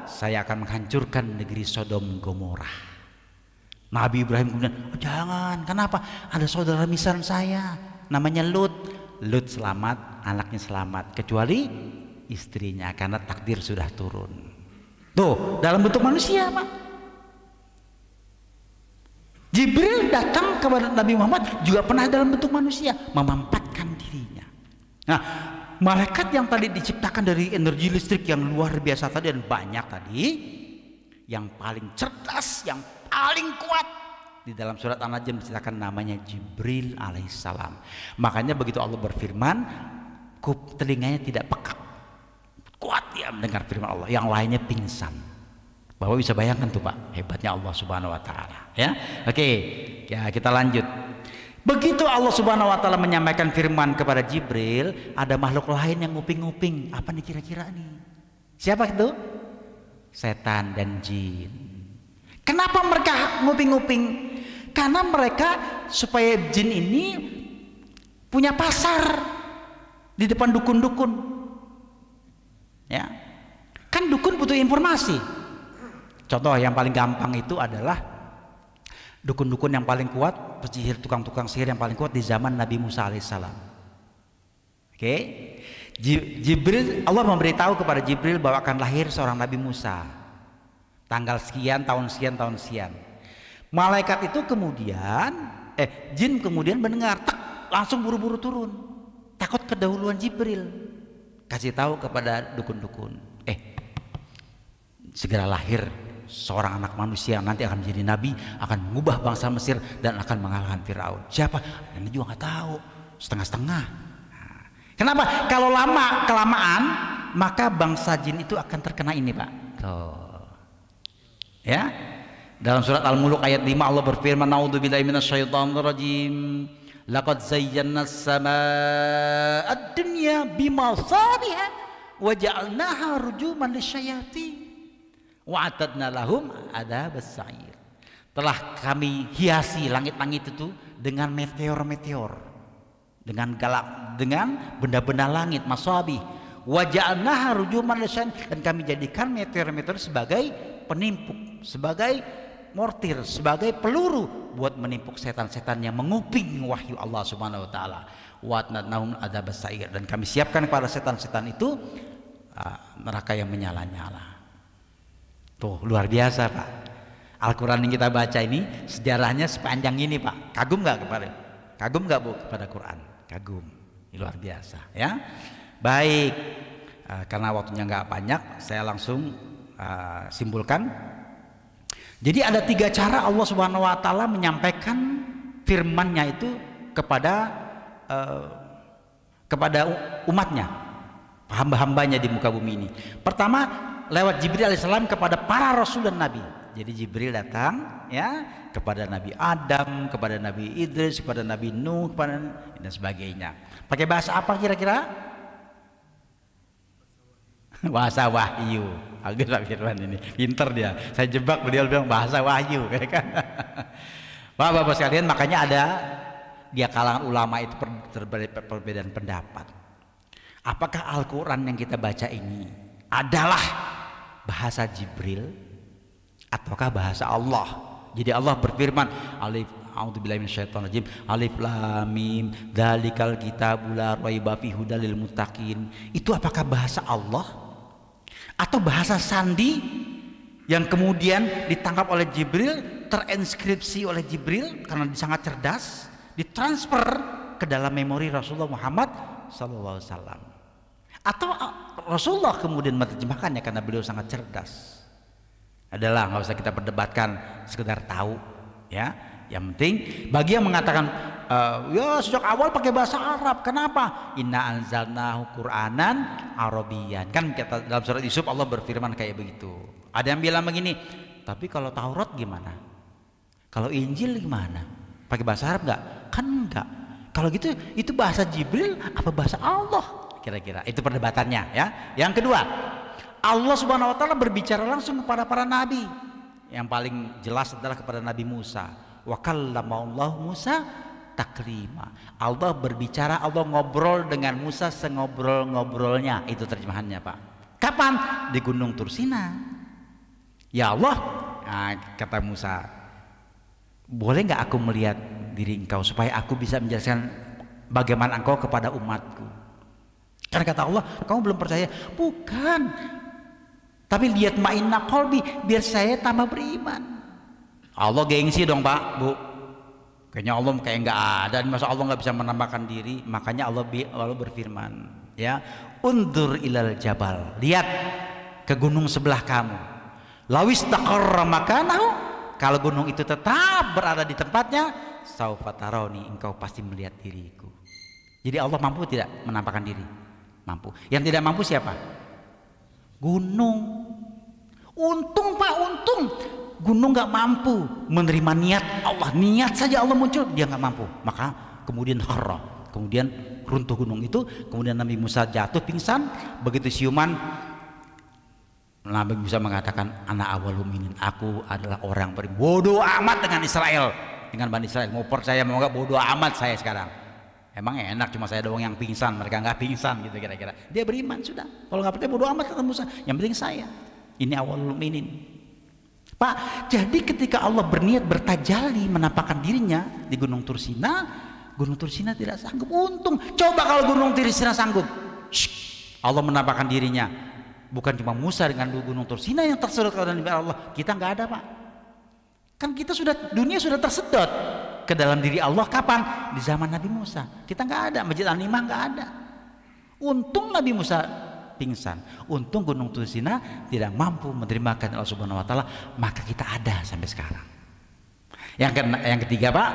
saya akan menghancurkan negeri Sodom Gomorrah Nabi Ibrahim kemudian, oh, jangan, kenapa? Ada saudara misan saya, namanya Lut. Lut selamat, anaknya selamat, kecuali istrinya karena takdir sudah turun. Tuh, dalam bentuk manusia, Pak. Jibril datang kepada Nabi Muhammad juga pernah dalam bentuk manusia, memampatkan dirinya. Nah, malaikat yang tadi diciptakan dari energi listrik yang luar biasa tadi dan banyak tadi, yang paling cerdas, yang paling kuat di dalam surat An-Najm diceritakan namanya Jibril alaihissalam. Makanya begitu Allah berfirman, kup telinganya tidak peka. Kuat dia mendengar firman Allah, yang lainnya pingsan. Bapak bisa bayangkan tuh Pak, hebatnya Allah Subhanahu wa taala, ya. Oke, ya kita lanjut. Begitu Allah Subhanahu wa taala menyampaikan firman kepada Jibril, ada makhluk lain yang nguping-nguping, apa nih kira-kira nih? Siapa itu? Setan dan jin Kenapa mereka nguping-nguping? Karena mereka supaya jin ini punya pasar di depan dukun-dukun. Ya. Kan dukun butuh informasi. Contoh yang paling gampang itu adalah dukun-dukun yang paling kuat, pesihir tukang-tukang sihir yang paling kuat di zaman Nabi Musa alaihissalam. Oke. Okay? Jibril Allah memberitahu kepada Jibril bahwa akan lahir seorang Nabi Musa. Tanggal sekian, tahun sekian, tahun sekian. Malaikat itu kemudian, eh jin kemudian mendengar, tak, langsung buru-buru turun. Takut kedahuluan Jibril. Kasih tahu kepada dukun-dukun. Eh, segera lahir seorang anak manusia nanti akan menjadi nabi, akan mengubah bangsa Mesir dan akan mengalahkan Firaun. Siapa? Ini juga nggak tahu. Setengah-setengah. Nah, kenapa? Kalau lama kelamaan maka bangsa jin itu akan terkena ini, Pak. Tuh. Ya. Dalam surat Al-Muluk ayat 5 Allah berfirman, "A'udzubillahi minasyaitonir rajim. Laqad zayyana as-samaa'a ad-dunya bimasabiha wa ja'alnaha rujuman lisyayatin wa atadna lahum adzabas sa'ir." Telah kami hiasi langit-langit itu dengan meteor-meteor dengan galak dengan benda-benda langit masabi wajah rujuman lisan dan kami jadikan meteor-meteor sebagai penimpuk, sebagai mortir, sebagai peluru buat menimpuk setan-setan yang menguping wahyu Allah Subhanahu wa taala. Watnatnahum ada sair dan kami siapkan kepada setan-setan itu ah, neraka yang menyala-nyala. Tuh, luar biasa, Pak. Al-Qur'an yang kita baca ini sejarahnya sepanjang ini, Pak. Kagum nggak kepada? Kagum nggak Bu kepada Quran? Kagum. Luar biasa, ya. Baik. Ah, karena waktunya nggak banyak, saya langsung Eh, simpulkan. Jadi ada tiga cara Allah Subhanahu wa taala menyampaikan firman-Nya itu kepada uh, kepada umatnya, hamba-hambanya di muka bumi ini. Pertama, lewat Jibril alaihissalam kepada para rasul dan nabi. Jadi Jibril datang ya kepada Nabi Adam, kepada Nabi Idris, kepada Nabi Nuh, kepada dan sebagainya. Pakai bahasa apa kira-kira? bahasa wahyu Agus Pak Firman ini pinter dia saya jebak beliau bilang bahasa wahyu kayak kan Bapak Bapak sekalian makanya ada dia kalangan ulama itu terjadi perbedaan pendapat apakah Al-Quran yang kita baca ini adalah bahasa Jibril ataukah bahasa Allah jadi Allah berfirman alif alif lam mim dalikal kitabul la raiba fi hudalil mutakin. itu apakah bahasa Allah atau bahasa sandi yang kemudian ditangkap oleh Jibril terinskripsi oleh Jibril karena sangat cerdas ditransfer ke dalam memori Rasulullah Muhammad SAW atau uh, Rasulullah kemudian menerjemahkannya karena beliau sangat cerdas adalah nggak usah kita perdebatkan sekedar tahu ya yang penting bagi yang mengatakan uh, ya sejak awal pakai bahasa Arab. Kenapa? Inna anzalnahu Qur'anan Arabian. Kan kita dalam surat Yusuf Allah berfirman kayak begitu. Ada yang bilang begini, tapi kalau Taurat gimana? Kalau Injil gimana? Pakai bahasa Arab enggak? Kan enggak. Kalau gitu itu bahasa Jibril apa bahasa Allah? Kira-kira itu perdebatannya ya. Yang kedua, Allah Subhanahu wa taala berbicara langsung kepada para nabi. Yang paling jelas adalah kepada Nabi Musa wa Allah Musa taklima. Allah berbicara, Allah ngobrol dengan Musa sengobrol-ngobrolnya. Itu terjemahannya, Pak. Kapan? Di Gunung Tursina. Ya Allah, nah, kata Musa, boleh nggak aku melihat diri engkau supaya aku bisa menjelaskan bagaimana engkau kepada umatku? Karena kata Allah, kamu belum percaya. Bukan. Tapi lihat ma'inna kolbi, biar saya tambah beriman. Allah gengsi dong Pak, Bu. Kayaknya Allah kayak nggak ada, masa Allah nggak bisa menambahkan diri, makanya Allah, Allah berfirman, ya, undur ilal jabal, lihat ke gunung sebelah kamu. Lawis maka makanahu, kalau gunung itu tetap berada di tempatnya, saufataroni, engkau pasti melihat diriku. Jadi Allah mampu tidak menampakkan diri? Mampu. Yang tidak mampu siapa? Gunung. Untung Pak, untung gunung nggak mampu menerima niat Allah niat saja Allah muncul dia nggak mampu maka kemudian hara kemudian runtuh gunung itu kemudian Nabi Musa jatuh pingsan begitu siuman Nabi Musa mengatakan anak awal luminin aku adalah orang bodoh amat dengan Israel dengan Bani Israel mau percaya mau nggak bodoh amat saya sekarang emang enak cuma saya doang yang pingsan mereka nggak pingsan gitu kira-kira dia beriman sudah kalau nggak percaya bodoh amat kata Musa yang penting saya ini awal luminin Pak, jadi ketika Allah berniat bertajali menampakkan dirinya di Gunung Tursina, Gunung Tursina tidak sanggup. Untung, coba kalau Gunung Tursina sanggup. Shh, Allah menampakkan dirinya. Bukan cuma Musa dengan Gunung Tursina yang tersedot ke dalam Allah. Kita nggak ada, Pak. Kan kita sudah dunia sudah tersedot ke dalam diri Allah kapan? Di zaman Nabi Musa. Kita nggak ada, Masjid Animah nimah nggak ada. Untung Nabi Musa pingsan. Untung Gunung Tusina tidak mampu menerima Allah Subhanahu wa taala, maka kita ada sampai sekarang. Yang ke yang ketiga, Pak,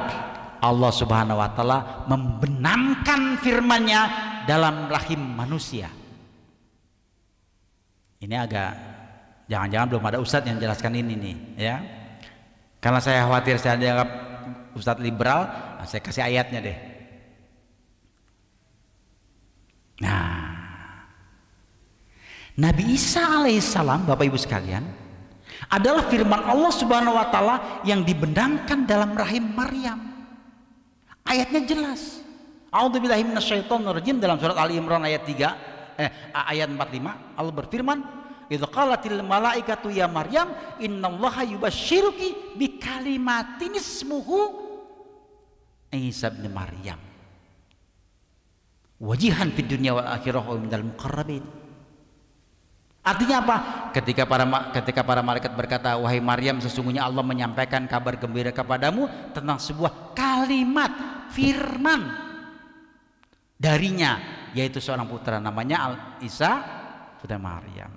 Allah Subhanahu wa taala membenamkan firman-Nya dalam rahim manusia. Ini agak jangan-jangan belum ada ustadz yang jelaskan ini nih, ya. Karena saya khawatir saya dianggap ustadz liberal, saya kasih ayatnya deh. Nah, Nabi Isa alaihissalam, Bapak Ibu sekalian, adalah firman Allah Subhanahu wa taala yang dibendangkan dalam rahim Maryam. Ayatnya jelas. A'udzubillahi dalam surat Ali Imran ayat 3 eh ayat 45 Allah berfirman, itu qalatil malaikatu ya Maryam, innallaha yubashiruki bi kalimatin ismuhu Isa bin Maryam." Wajihan fid dunya wal akhirah wa minal muqarrabin Artinya apa? Ketika para ketika para malaikat berkata, "Wahai Maryam, sesungguhnya Allah menyampaikan kabar gembira kepadamu tentang sebuah kalimat firman darinya, yaitu seorang putra namanya Al Isa putra Maryam."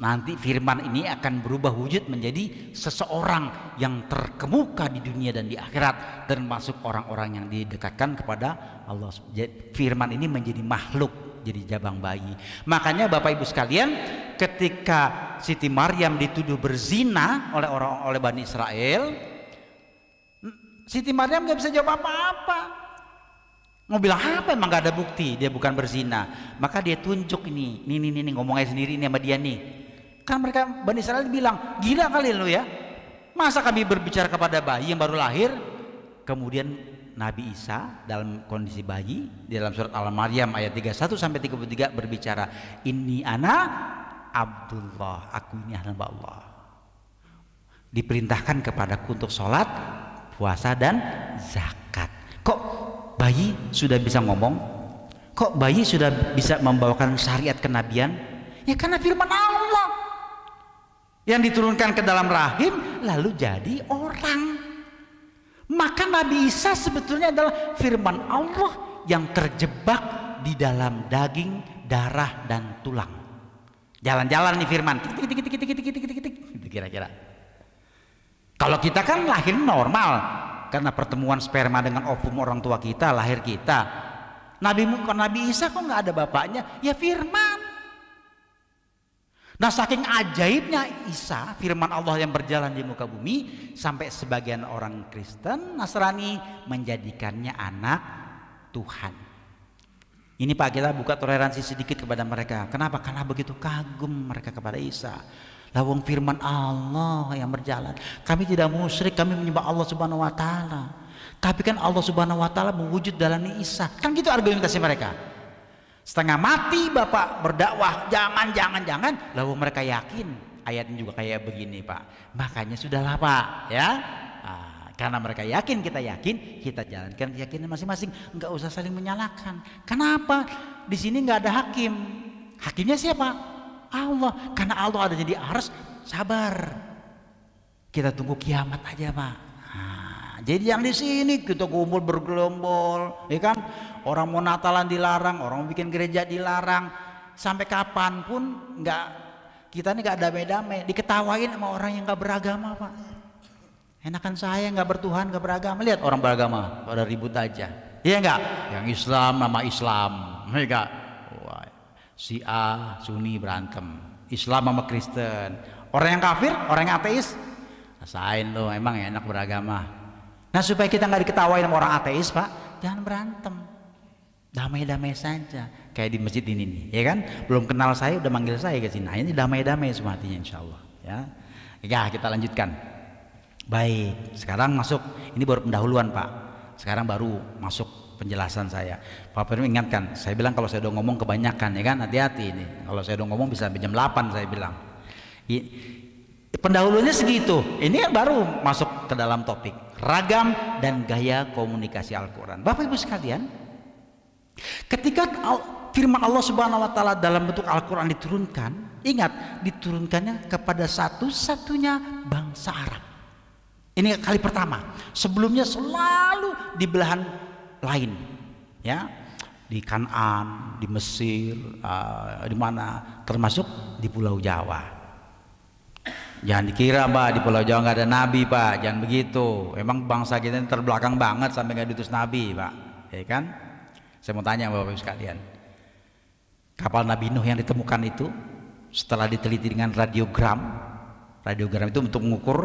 Nanti firman ini akan berubah wujud menjadi seseorang yang terkemuka di dunia dan di akhirat termasuk orang-orang yang didekatkan kepada Allah. Firman ini menjadi makhluk jadi jabang bayi. Makanya Bapak Ibu sekalian, ketika Siti Maryam dituduh berzina oleh orang oleh Bani Israel, Siti Maryam nggak bisa jawab apa-apa. Mau bilang apa emang gak ada bukti dia bukan berzina. Maka dia tunjuk ini, ini, ini, nih, ngomongnya sendiri ini sama dia nih. Kan mereka Bani Israel bilang, gila kali lu ya. Masa kami berbicara kepada bayi yang baru lahir, kemudian Nabi Isa dalam kondisi bayi di dalam surat Al-Maryam ayat 31 sampai 33 berbicara ini anak Abdullah aku ini hamba Allah diperintahkan kepadaku untuk sholat puasa dan zakat kok bayi sudah bisa ngomong kok bayi sudah bisa membawakan syariat kenabian ya karena firman Allah yang diturunkan ke dalam rahim lalu jadi orang maka Nabi Isa sebetulnya adalah firman Allah yang terjebak di dalam daging, darah, dan tulang. Jalan-jalan nih firman. kira-kira. Kalau kita kan lahir normal karena pertemuan sperma dengan ovum orang tua kita, lahir kita. Nabi Nabi Isa kok nggak ada bapaknya? Ya firman Nah saking ajaibnya Isa, firman Allah yang berjalan di muka bumi, sampai sebagian orang Kristen, Nasrani menjadikannya anak Tuhan. Ini Pak kita buka toleransi sedikit kepada mereka. Kenapa? Karena begitu kagum mereka kepada Isa. Lawang firman Allah yang berjalan. Kami tidak musyrik, kami menyembah Allah Subhanahu wa taala. Tapi kan Allah Subhanahu wa taala mewujud dalam Isa. Kan gitu argumentasi mereka. Setengah mati Bapak berdakwah, jangan, jangan, jangan. Lalu mereka yakin. Ayatnya juga kayak begini Pak. Makanya sudahlah Pak, ya. Ah, karena mereka yakin, kita yakin, kita jalankan keyakinan masing-masing. nggak usah saling menyalahkan. Kenapa? Di sini nggak ada hakim. Hakimnya siapa? Allah. Karena Allah ada jadi harus sabar. Kita tunggu kiamat aja Pak jadi yang di sini kita kumpul bergelombol, ya kan? Orang mau Natalan dilarang, orang mau bikin gereja dilarang. Sampai kapan pun nggak kita ini nggak damai-damai, diketawain sama orang yang nggak beragama, Pak. Enakan saya nggak bertuhan, nggak beragama. Lihat orang beragama pada ribut aja. Iya enggak? Yang Islam nama Islam, iya nggak? Wah, si A Sunni berantem, Islam sama Kristen. Orang yang kafir, orang yang ateis, rasain lo emang enak beragama Nah supaya kita nggak diketawain sama orang ateis pak, jangan berantem, damai-damai saja. Kayak di masjid ini nih, ya kan? Belum kenal saya udah manggil saya ke sini. Nah, ini damai-damai semua insya Allah. Ya, ya kita lanjutkan. Baik, sekarang masuk. Ini baru pendahuluan pak. Sekarang baru masuk penjelasan saya. Pak Firman ingatkan, saya bilang kalau saya udah ngomong kebanyakan ya kan, hati-hati ini. Kalau saya udah ngomong bisa jam 8 saya bilang. Pendahulunya segitu. Ini kan baru masuk ke dalam topik ragam dan gaya komunikasi Al-Quran. Bapak Ibu sekalian, ketika firman Allah Subhanahu wa Ta'ala dalam bentuk Al-Quran diturunkan, ingat diturunkannya kepada satu-satunya bangsa Arab. Ini kali pertama. Sebelumnya selalu di belahan lain, ya di Kanan, di Mesir, uh, di mana termasuk di Pulau Jawa. Jangan dikira pak di Pulau Jawa nggak ada nabi pak, jangan begitu. Emang bangsa kita ini terbelakang banget sampai nggak diutus nabi pak, ya kan? Saya mau tanya bapak ibu sekalian, kapal Nabi Nuh yang ditemukan itu setelah diteliti dengan radiogram, radiogram itu untuk mengukur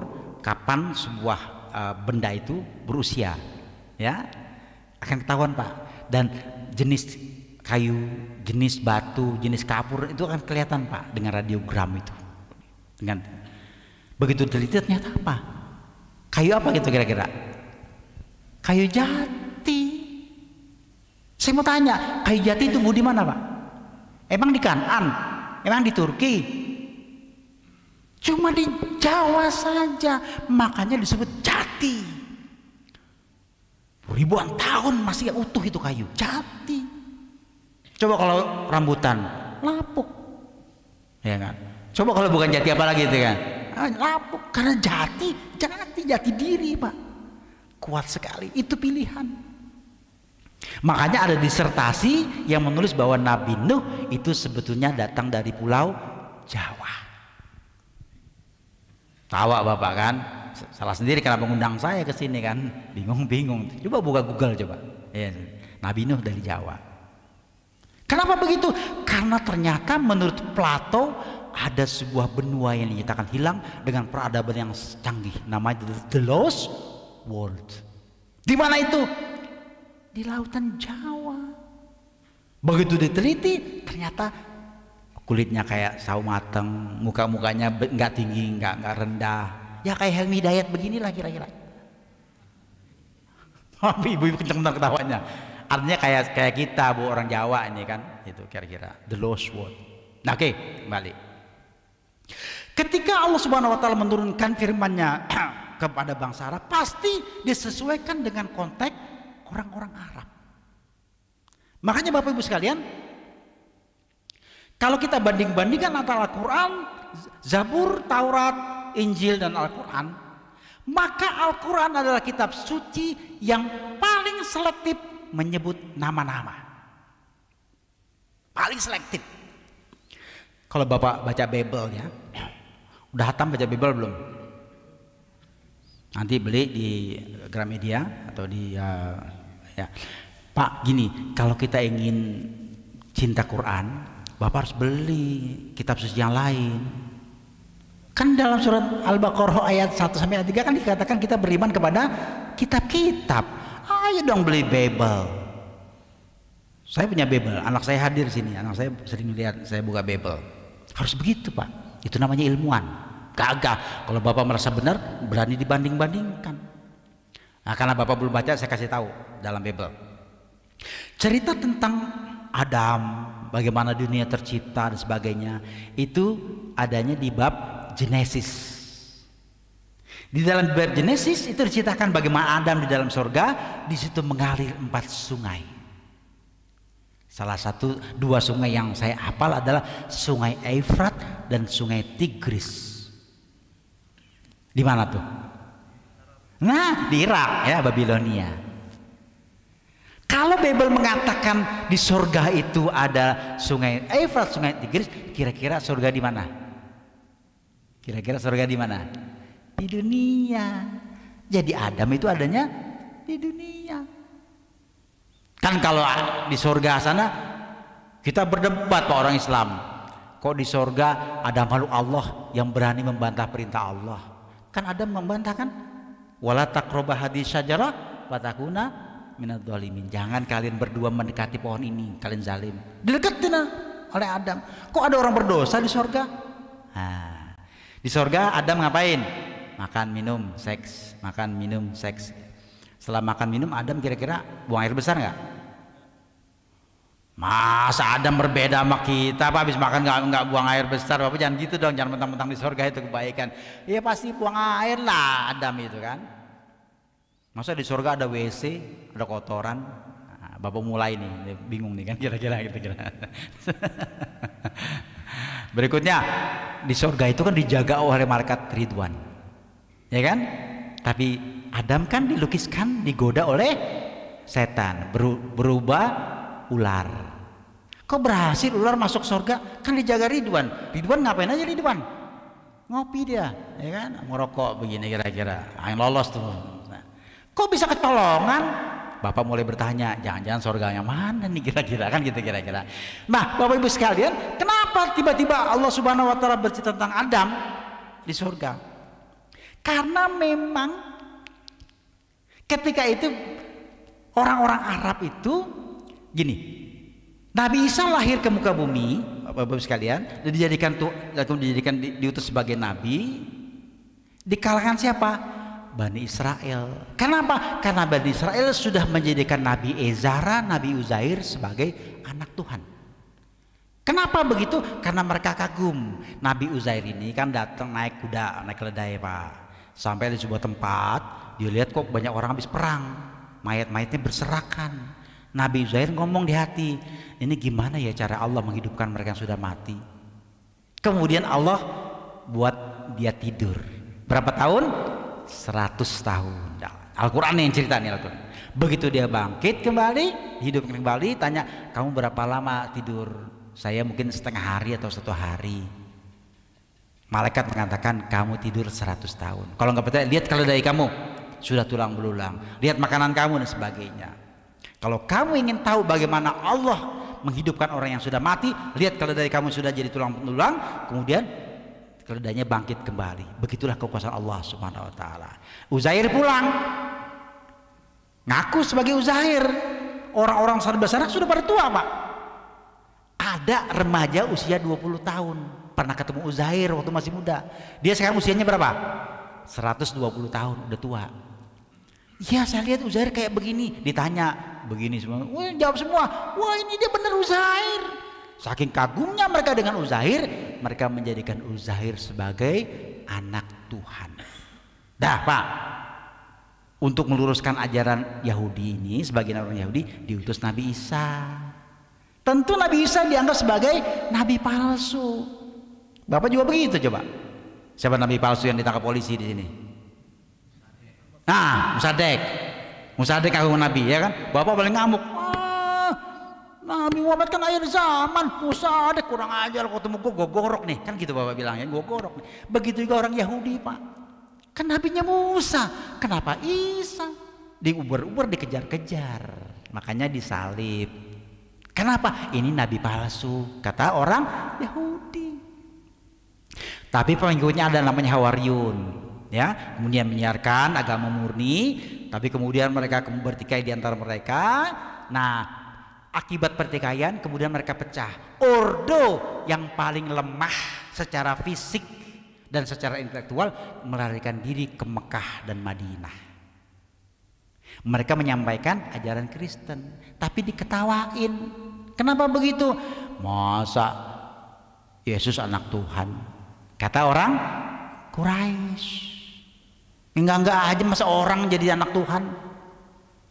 kapan sebuah uh, benda itu berusia, ya akan ketahuan pak. Dan jenis kayu, jenis batu, jenis kapur itu akan kelihatan pak dengan radiogram itu dengan Begitu teliti ternyata apa? Kayu apa gitu kira-kira? Kayu jati. Saya mau tanya, kayu jati tumbuh di mana, Pak? Emang di Kanan? Emang di Turki? Cuma di Jawa saja. Makanya disebut jati. Ribuan tahun masih utuh itu kayu. Jati. Coba kalau rambutan, lapuk. Ya kan? Coba kalau bukan jati apa lagi itu kan? lapuk ah, karena jati, jati, jati diri pak. Kuat sekali, itu pilihan. Makanya ada disertasi yang menulis bahwa Nabi Nuh itu sebetulnya datang dari pulau Jawa. Tawa Bapak kan? Salah sendiri karena mengundang saya ke sini kan? Bingung-bingung. Coba buka Google coba. Ya, Nabi Nuh dari Jawa. Kenapa begitu? Karena ternyata menurut Plato ada sebuah benua yang dinyatakan hilang dengan peradaban yang canggih namanya the lost world di mana itu di lautan Jawa begitu diteliti ternyata kulitnya kayak sawo mateng muka-mukanya nggak tinggi nggak nggak rendah ya kayak Helmi Dayat beginilah kira-kira ibu-ibu kenceng-kenceng ketawanya artinya kayak kayak kita bu orang Jawa ini kan itu kira-kira the lost world nah oke okay, balik Ketika Allah Subhanahu wa taala menurunkan firman-Nya kepada bangsa Arab, pasti disesuaikan dengan konteks orang-orang Arab. Makanya Bapak Ibu sekalian, kalau kita banding-bandingkan antara Al-Qur'an, Zabur, Taurat, Injil dan Al-Qur'an, maka Al-Qur'an adalah kitab suci yang paling selektif menyebut nama-nama. Paling selektif. Kalau Bapak baca Bible ya, Udah hatam baca Bible belum? Nanti beli di Gramedia atau di uh, ya. Pak, gini, kalau kita ingin cinta Quran, Bapak harus beli kitab suci yang lain. Kan dalam surat Al-Baqarah ayat 1 sampai ayat 3 kan dikatakan kita beriman kepada kitab-kitab. Ayo dong beli Bible. Saya punya Bible, anak saya hadir sini, anak saya sering lihat saya buka Bible. Harus begitu, Pak. Itu namanya ilmuwan. Gagah. Kalau Bapak merasa benar, berani dibanding-bandingkan. Nah, karena Bapak belum baca, saya kasih tahu dalam Bible. Cerita tentang Adam, bagaimana dunia tercipta dan sebagainya, itu adanya di bab Genesis. Di dalam bab Genesis itu diceritakan bagaimana Adam di dalam surga, di situ mengalir empat sungai. Salah satu dua sungai yang saya hafal adalah Sungai Efrat dan Sungai Tigris. Di mana tuh? Nah, di Irak ya Babilonia. Kalau Bebel mengatakan di surga itu ada sungai Efrat, sungai Tigris, kira-kira surga di mana? Kira-kira surga di mana? Di dunia. Jadi Adam itu adanya di dunia. Kan kalau di surga sana kita berdebat Pak orang Islam. Kok di surga ada makhluk Allah yang berani membantah perintah Allah? Kan ada membantah kan? Wala takroba hadis syajarah fatakuna minad dhalimin. Jangan kalian berdua mendekati pohon ini, kalian zalim. Dideketin ah, oleh Adam. Kok ada orang berdosa di surga? Nah, di surga Adam ngapain? Makan, minum, seks, makan, minum, seks setelah makan minum Adam kira-kira buang air besar nggak? Masa Adam berbeda sama kita Pak habis makan nggak nggak buang air besar Bapak jangan gitu dong jangan mentang-mentang di surga itu kebaikan Iya pasti buang air lah Adam itu kan masa di surga ada WC ada kotoran nah, Bapak mulai nih bingung nih kan kira-kira gitu kira berikutnya di surga itu kan dijaga oleh malaikat Ridwan ya kan tapi Adam kan dilukiskan digoda oleh setan berubah ular kok berhasil ular masuk surga kan dijaga Ridwan Ridwan ngapain aja Ridwan ngopi dia ya kan Merokok begini kira-kira ah, yang lolos tuh nah, kok bisa ketolongan Bapak mulai bertanya, jangan-jangan surganya mana nih kira-kira kan gitu kira-kira. Nah, Bapak Ibu sekalian, kenapa tiba-tiba Allah Subhanahu wa taala bercerita tentang Adam di surga? Karena memang Ketika itu orang-orang Arab itu gini. Nabi Isa lahir ke muka bumi, Bapak-bapak sekalian, dijadikan tuh dijadikan di, diutus sebagai nabi di kalangan siapa? Bani Israel. Kenapa? Karena Bani Israel sudah menjadikan Nabi Ezara, Nabi Uzair sebagai anak Tuhan. Kenapa begitu? Karena mereka kagum. Nabi Uzair ini kan datang naik kuda, naik keledai, Pak. Sampai di sebuah tempat, dia lihat kok banyak orang habis perang mayat-mayatnya berserakan Nabi Zair ngomong di hati ini gimana ya cara Allah menghidupkan mereka yang sudah mati kemudian Allah buat dia tidur berapa tahun? 100 tahun Al-Quran yang cerita nih Al-Quran begitu dia bangkit kembali hidup kembali tanya kamu berapa lama tidur saya mungkin setengah hari atau satu hari malaikat mengatakan kamu tidur 100 tahun kalau nggak percaya lihat kalau dari kamu sudah tulang belulang. Lihat makanan kamu dan sebagainya. Kalau kamu ingin tahu bagaimana Allah menghidupkan orang yang sudah mati, lihat kalau dari kamu sudah jadi tulang belulang, kemudian keledainya bangkit kembali. Begitulah kekuasaan Allah Subhanahu wa taala. Uzair pulang. Ngaku sebagai Uzair. Orang-orang serba sarak sudah pada tua, Pak. Ada remaja usia 20 tahun pernah ketemu Uzair waktu masih muda. Dia sekarang usianya berapa? 120 tahun, udah tua. Ya saya lihat Uzair kayak begini. Ditanya begini semua. Wah, jawab semua. Wah ini dia benar Uzair. Saking kagumnya mereka dengan Uzair, mereka menjadikan Uzair sebagai anak Tuhan. Dah Pak, untuk meluruskan ajaran Yahudi ini sebagian orang Yahudi diutus Nabi Isa. Tentu Nabi Isa dianggap sebagai nabi palsu. Bapak juga begitu coba. Siapa nabi palsu yang ditangkap polisi di sini? Nah, Musadek. Musadek kagum Nabi ya kan. Bapak paling ngamuk. Ah, Nabi Muhammad kan akhir zaman. Musadek kurang ajar temuku gue gorok nih. Kan gitu Bapak bilangnya, gorok nih. Begitu juga orang Yahudi, Pak. Kan nabinya Musa, kenapa Isa? Diuber-uber dikejar-kejar. Makanya disalib. Kenapa? Ini nabi palsu, kata orang Yahudi. Tapi pengikutnya ada namanya Hawariun ya kemudian menyiarkan agama murni tapi kemudian mereka bertikai di antara mereka nah akibat pertikaian kemudian mereka pecah ordo yang paling lemah secara fisik dan secara intelektual melarikan diri ke Mekah dan Madinah mereka menyampaikan ajaran Kristen tapi diketawain kenapa begitu masa Yesus anak Tuhan kata orang Quraisy enggak enggak aja masa orang jadi anak Tuhan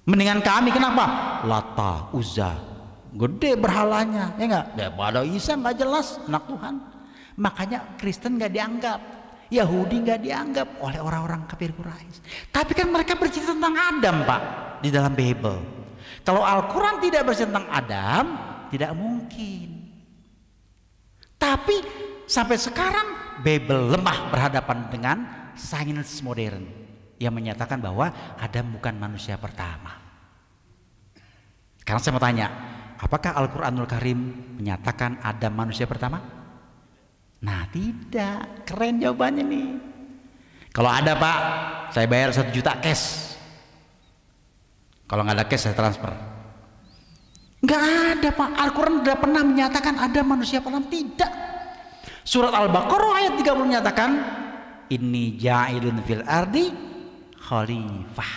mendingan kami kenapa lata Uza, gede berhalanya ya enggak daripada Isa enggak jelas anak Tuhan makanya Kristen enggak dianggap Yahudi nggak dianggap oleh orang-orang kafir Quraisy. Tapi kan mereka bercerita tentang Adam, Pak, di dalam Bible. Kalau Al-Quran tidak bercerita tentang Adam, tidak mungkin. Tapi sampai sekarang Bible lemah berhadapan dengan sains modern yang menyatakan bahwa Adam bukan manusia pertama. Karena saya mau tanya, apakah Al-Quranul Karim menyatakan Adam manusia pertama? Nah tidak, keren jawabannya nih. Kalau ada pak, saya bayar satu juta cash. Kalau nggak ada cash saya transfer. Nggak ada pak, Al-Quran tidak pernah menyatakan ada manusia pertama, tidak. Surat Al-Baqarah ayat 30 menyatakan ini ja'ilun fil ardi khalifah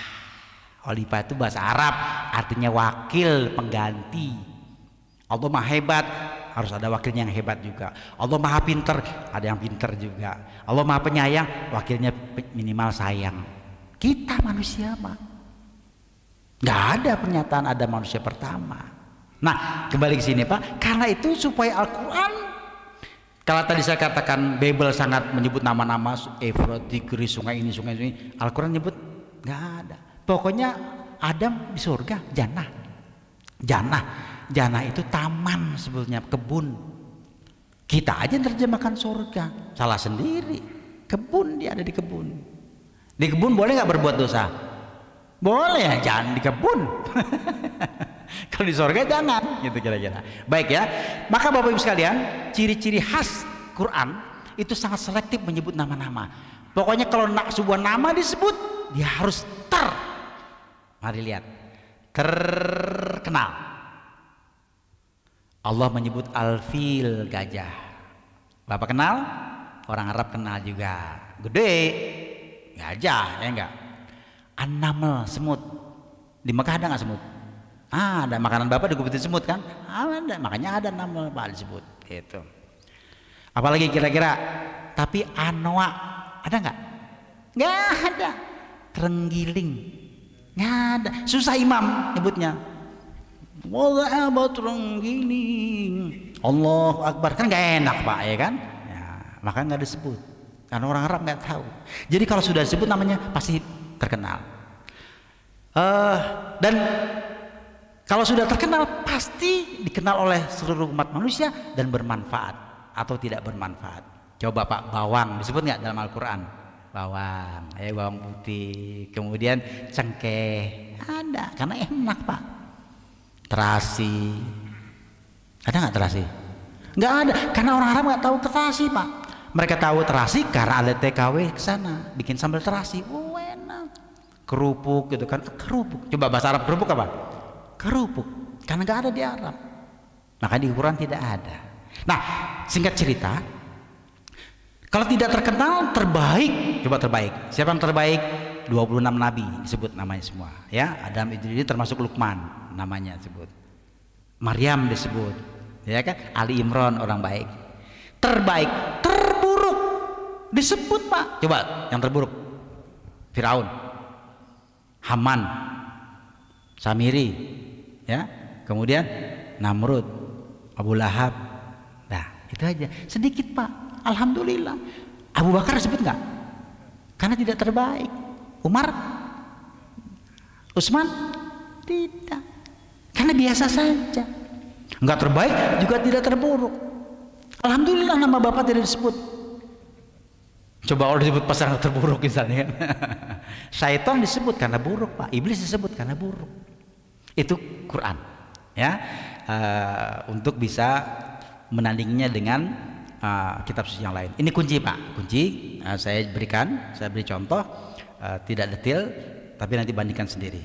khalifah itu bahasa Arab artinya wakil pengganti Allah maha hebat harus ada wakilnya yang hebat juga Allah maha pinter ada yang pinter juga Allah maha penyayang wakilnya minimal sayang kita manusia mah nggak ada pernyataan ada manusia pertama nah kembali ke sini pak karena itu supaya Al-Quran kalau tadi saya katakan Bible sangat menyebut nama-nama Efrat, Tigris, sungai ini, sungai ini, Al-Quran nyebut nggak ada. Pokoknya Adam di surga, jannah, jannah, jannah itu taman sebetulnya kebun. Kita aja terjemahkan surga, salah sendiri. Kebun dia ada di kebun. Di kebun boleh nggak berbuat dosa? Boleh, jangan di kebun. Kalau di sorga jangan, gitu kira-kira. Baik ya. Maka Bapak Ibu sekalian, ciri-ciri khas Quran itu sangat selektif menyebut nama-nama. Pokoknya kalau nak sebuah nama disebut, dia harus ter. Mari lihat. Terkenal. Allah menyebut alfil gajah. Bapak kenal? Orang Arab kenal juga. Gede. Gajah, ya enggak? Anamel semut. Di Mekah ada nggak semut? Ah, ada makanan Bapak dikubutin semut kan? Ah, ada. Makanya ada nama Bapak disebut gitu. Apalagi kira-kira tapi anoa ada nggak? Nggak ada. Terenggiling nggak ada. Susah imam nyebutnya. abah terenggiling. Allah Akbar kan nggak enak pak ya kan? Ya, maka nggak disebut. Karena orang Arab nggak tahu. Jadi kalau sudah disebut namanya pasti terkenal. Uh, dan kalau sudah terkenal pasti dikenal oleh seluruh umat manusia dan bermanfaat atau tidak bermanfaat. Coba Pak bawang disebut nggak dalam Al-Quran? Bawang, eh bawang putih, kemudian cengkeh ada karena enak Pak. Terasi ada nggak terasi? Nggak ada karena orang Arab nggak tahu terasi Pak. Mereka tahu terasi karena ada TKW ke sana bikin sambal terasi. Oh enak. Kerupuk gitu kan kerupuk. Coba bahasa Arab kerupuk apa? kerupuk karena nggak ada di Arab maka di Quran tidak ada nah singkat cerita kalau tidak terkenal terbaik coba terbaik siapa yang terbaik 26 nabi disebut namanya semua ya Adam Idris termasuk Lukman namanya disebut Maryam disebut ya kan Ali Imron orang baik terbaik terburuk disebut Pak coba yang terburuk Firaun Haman Samiri ya kemudian Namrud Abu Lahab nah itu aja sedikit pak alhamdulillah Abu Bakar disebut nggak karena tidak terbaik Umar Utsman tidak karena biasa saja nggak terbaik juga tidak terburuk alhamdulillah nama bapak tidak disebut coba orang disebut pasangan terburuk misalnya syaitan disebut karena buruk pak iblis disebut karena buruk itu Quran ya uh, untuk bisa menandingnya dengan uh, kitab suci yang lain. Ini kunci Pak, kunci uh, saya berikan, saya beri contoh uh, tidak detail tapi nanti bandingkan sendiri.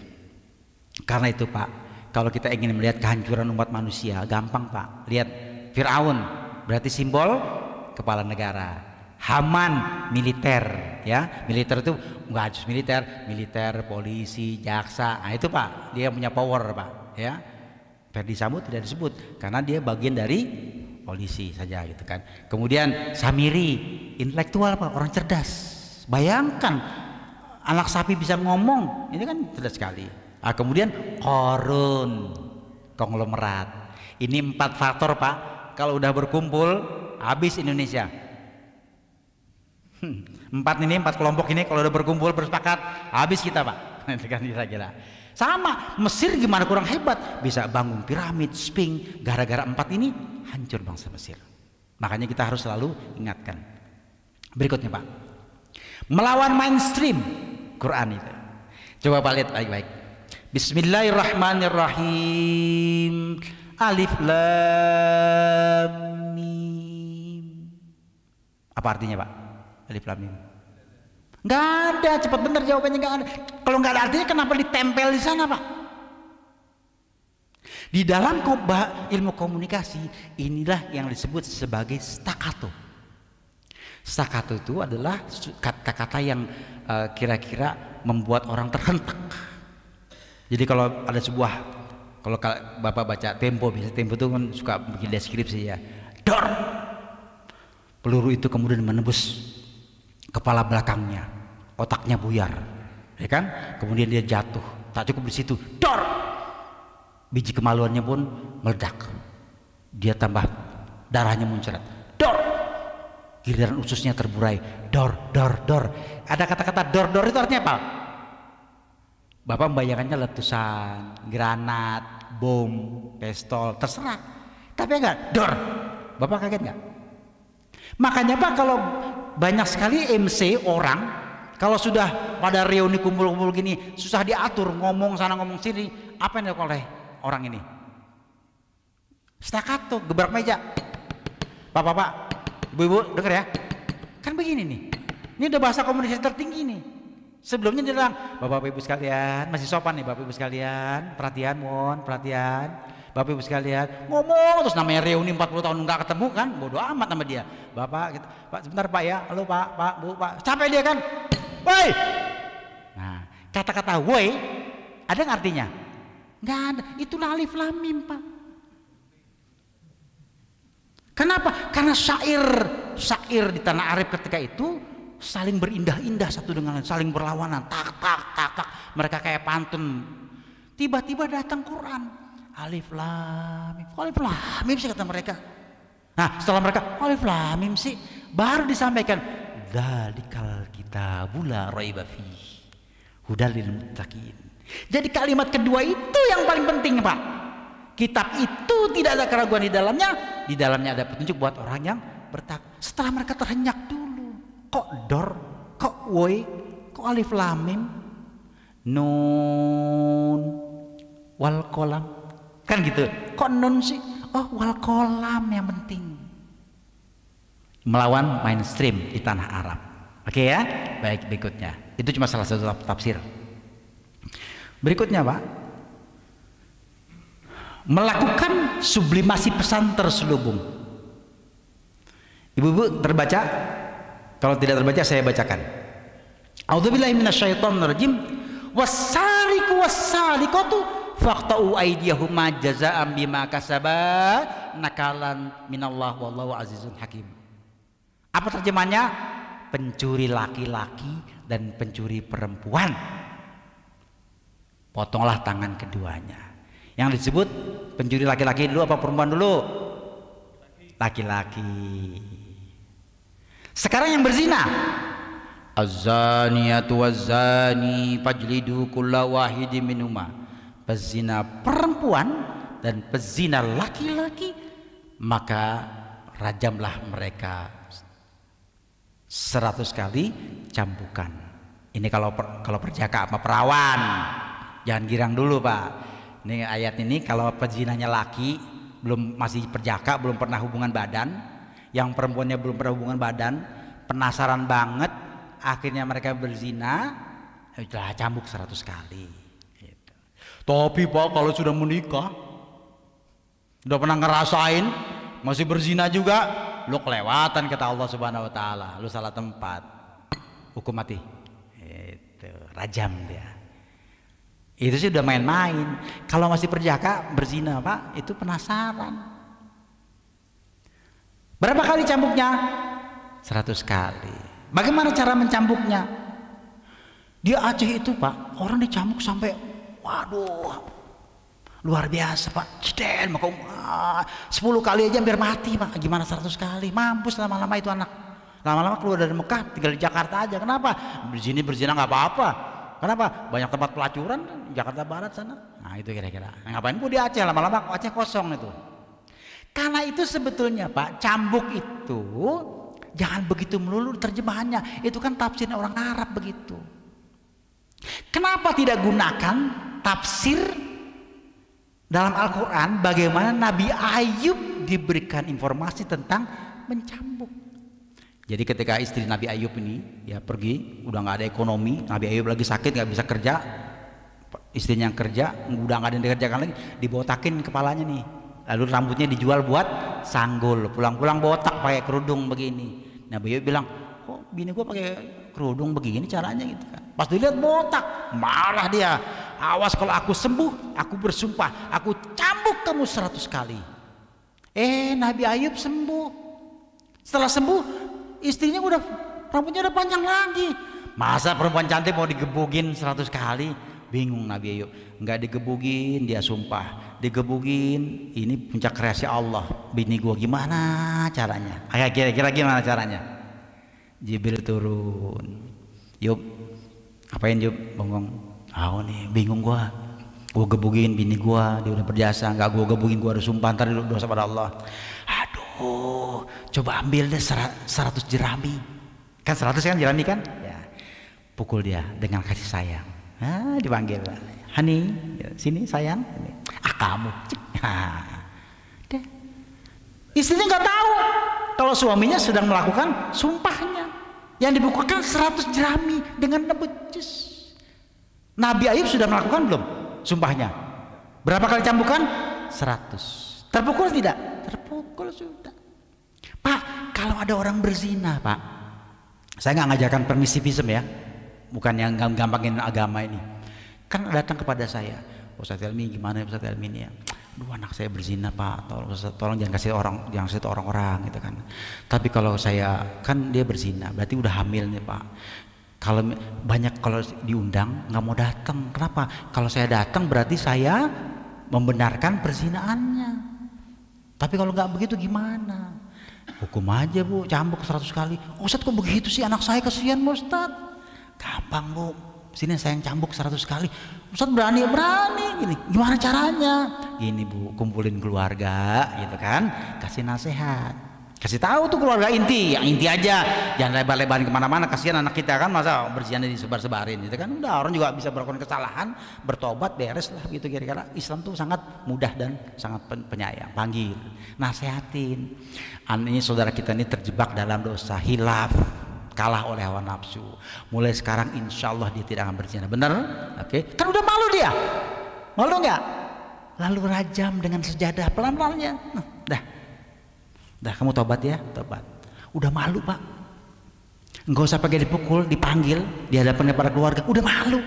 Karena itu Pak, kalau kita ingin melihat kehancuran umat manusia gampang Pak. Lihat Firaun berarti simbol kepala negara. Haman militer ya militer itu nggak harus militer militer polisi jaksa nah itu pak dia punya power pak ya Ferdi Sambo tidak disebut karena dia bagian dari polisi saja gitu kan kemudian Samiri intelektual pak orang cerdas bayangkan anak sapi bisa ngomong ini kan cerdas sekali nah, kemudian Korun konglomerat ini empat faktor pak kalau udah berkumpul habis Indonesia Hmm, empat ini empat kelompok ini kalau udah berkumpul bersepakat habis kita pak kan kira-kira sama Mesir gimana kurang hebat bisa bangun piramid sphinx gara-gara empat ini hancur bangsa Mesir makanya kita harus selalu ingatkan berikutnya pak melawan mainstream Quran itu coba pak lihat baik-baik Bismillahirrahmanirrahim Alif Lam Mim apa artinya pak alif lam mim nggak ada cepat bener jawabannya nggak ada kalau nggak ada artinya kenapa ditempel di sana pak di dalam ilmu komunikasi inilah yang disebut sebagai staccato. Staccato itu adalah kata-kata yang eh, kira-kira uh, membuat orang terhentak. Jadi kalau ada sebuah kalau Bapak baca Tempo, biasa Tempo itu kan suka bikin deskripsi ya. Dor. Peluru itu kemudian menembus kepala belakangnya, otaknya buyar, ya kan? Kemudian dia jatuh, tak cukup di situ, dor, biji kemaluannya pun meledak, dia tambah darahnya muncrat, dor, giliran ususnya terburai, dor, dor, dor. Ada kata-kata dor, dor itu artinya apa? Bapak membayangkannya letusan, granat, bom, pistol, terserah. Tapi enggak, dor. Bapak kaget enggak? Makanya Pak kalau banyak sekali MC orang kalau sudah pada reuni kumpul-kumpul gini susah diatur ngomong sana ngomong sini apa yang dilakukan oleh orang ini staccato gebrak meja bapak-bapak ibu-ibu denger ya kan begini nih ini udah bahasa komunikasi tertinggi nih sebelumnya dia bilang bapak-bapak ibu sekalian masih sopan nih bapak ibu sekalian perhatian mohon perhatian Bapak Ibu sekalian ngomong terus namanya reuni 40 tahun nggak ketemu kan bodoh amat sama dia Bapak gitu. Pak sebentar Pak ya halo Pak Pak Bu Pak capek dia kan woi nah kata-kata woi ada nggak artinya nggak ada itu alif lamim Pak kenapa karena syair syair di tanah Arab ketika itu saling berindah-indah satu dengan lain, saling berlawanan, tak tak tak tak. Mereka kayak pantun. Tiba-tiba datang Quran alif lam alif lam mim sih kata mereka? Nah, setelah mereka alif lam mim sih baru disampaikan dzalikal kal kita raiba fihi hudal muttaqin. Jadi kalimat kedua itu yang paling penting, Pak. Kitab itu tidak ada keraguan di dalamnya, di dalamnya ada petunjuk buat orang yang bertakwa. Setelah mereka terhenyak dulu, kok dor, kok woi, kok alif lam nun wal kolam Kan gitu. Kok nun sih? Oh, wal kolam yang penting. Melawan mainstream di tanah Arab. Oke okay ya? Baik, berikutnya. Itu cuma salah satu tafsir. Berikutnya, Pak. Melakukan sublimasi pesan terselubung. Ibu-ibu terbaca? Kalau tidak terbaca saya bacakan. A'udzubillahiminasyaitonirajim minasyaitonirrajim. Wasariku faqta'u aydiyahuma jazaa'an bima kasaba nakalan minallah wallahu azizun hakim. Apa terjemahnya? Pencuri laki-laki dan pencuri perempuan. Potonglah tangan keduanya. Yang disebut pencuri laki-laki dulu apa perempuan dulu? Laki-laki. Sekarang yang berzina Az-zaniyatu waz-zani fajlidu kulla wahidin minhuma pezina perempuan dan pezina laki-laki maka rajamlah mereka seratus kali cambukan ini kalau per, kalau perjaka apa perawan jangan girang dulu pak ini ayat ini kalau pezinanya laki belum masih perjaka belum pernah hubungan badan yang perempuannya belum pernah hubungan badan penasaran banget akhirnya mereka berzina telah ya cambuk seratus kali tapi Pak kalau sudah menikah, sudah pernah ngerasain, masih berzina juga, lu kelewatan kata Allah Subhanahu wa taala, lu salah tempat. Hukum mati. Itu rajam dia. Itu sih udah main-main. Kalau masih perjaka berzina, Pak, itu penasaran. Berapa kali cambuknya? Seratus kali. Bagaimana cara mencambuknya? Dia Aceh itu pak, orang dicambuk sampai Waduh, luar biasa pak. Ciden, maka ah, sepuluh kali aja hampir mati pak. Gimana seratus kali? Mampus lama-lama itu anak. Lama-lama keluar dari Mekah, tinggal di Jakarta aja. Kenapa? Di sini berzina nggak apa-apa. Kenapa? Banyak tempat pelacuran Jakarta Barat sana. Nah itu kira-kira. Nah, ngapain Bu di Aceh lama-lama Aceh kosong itu. Karena itu sebetulnya Pak, cambuk itu jangan begitu melulu terjemahannya. Itu kan tafsirnya orang Arab begitu. Kenapa tidak gunakan tafsir dalam Al-Quran bagaimana Nabi Ayub diberikan informasi tentang mencambuk. Jadi ketika istri Nabi Ayub ini ya pergi, udah nggak ada ekonomi, Nabi Ayub lagi sakit nggak bisa kerja, istrinya yang kerja udah nggak ada yang dikerjakan lagi, dibotakin kepalanya nih, lalu rambutnya dijual buat sanggul, pulang-pulang botak pakai kerudung begini. Nabi Ayub bilang, kok bini gue pakai kerudung begini caranya gitu kan pas dilihat botak marah dia awas kalau aku sembuh aku bersumpah aku cambuk kamu seratus kali eh Nabi Ayub sembuh setelah sembuh istrinya udah rambutnya udah panjang lagi masa perempuan cantik mau digebugin seratus kali bingung Nabi Ayub nggak digebugin dia sumpah digebugin ini puncak kreasi Allah bini gua gimana caranya kira-kira gimana caranya Jibril turun Yub apain Yub bongong? ah nih bingung gua gua gebugin bini gua dia udah berjasa nggak gua gebugin gua harus sumpah ntar dosa pada Allah aduh coba ambil deh seratus jerami kan seratus kan jerami kan ya pukul dia dengan kasih sayang ah, dipanggil Hani sini sayang ah kamu Deh. istrinya nggak tahu kalau suaminya sedang melakukan sumpahnya yang dibukukan 100 jerami dengan nebecis Nabi Ayub sudah melakukan belum sumpahnya berapa kali cambukan 100 terpukul tidak terpukul sudah Pak kalau ada orang berzina Pak saya nggak ngajarkan permisivisme ya bukan yang gampangin agama ini kan datang kepada saya Ustaz Elmi gimana Ustaz Elmi ini ya aduh anak saya berzina pak tolong, tolong jangan kasih orang jangan kasih orang-orang gitu kan tapi kalau saya kan dia berzina berarti udah hamil nih pak kalau banyak kalau diundang nggak mau datang kenapa kalau saya datang berarti saya membenarkan perzinaannya tapi kalau nggak begitu gimana hukum aja bu cambuk 100 kali ustad kok begitu sih anak saya kasihan ustad gampang bu sini saya yang cambuk 100 kali Ustaz berani berani gini gimana caranya ini bu kumpulin keluarga gitu kan kasih nasihat kasih tahu tuh keluarga inti yang inti aja jangan lebar-lebarin kemana-mana kasihan anak kita kan masa berzina disebar-sebarin gitu kan udah orang juga bisa berlakukan kesalahan bertobat beres lah gitu kira-kira Islam tuh sangat mudah dan sangat penyayang panggil nasehatin ini saudara kita ini terjebak dalam dosa hilaf kalah oleh hawa nafsu. Mulai sekarang insya Allah dia tidak akan berzina. Benar? Oke. Okay. Kan udah malu dia. Malu nggak? Lalu rajam dengan sejadah pelan-pelannya. Nah, dah. Dah kamu tobat ya, tobat. Udah malu pak. Enggak usah pakai dipukul, dipanggil di kepada para keluarga. Udah malu.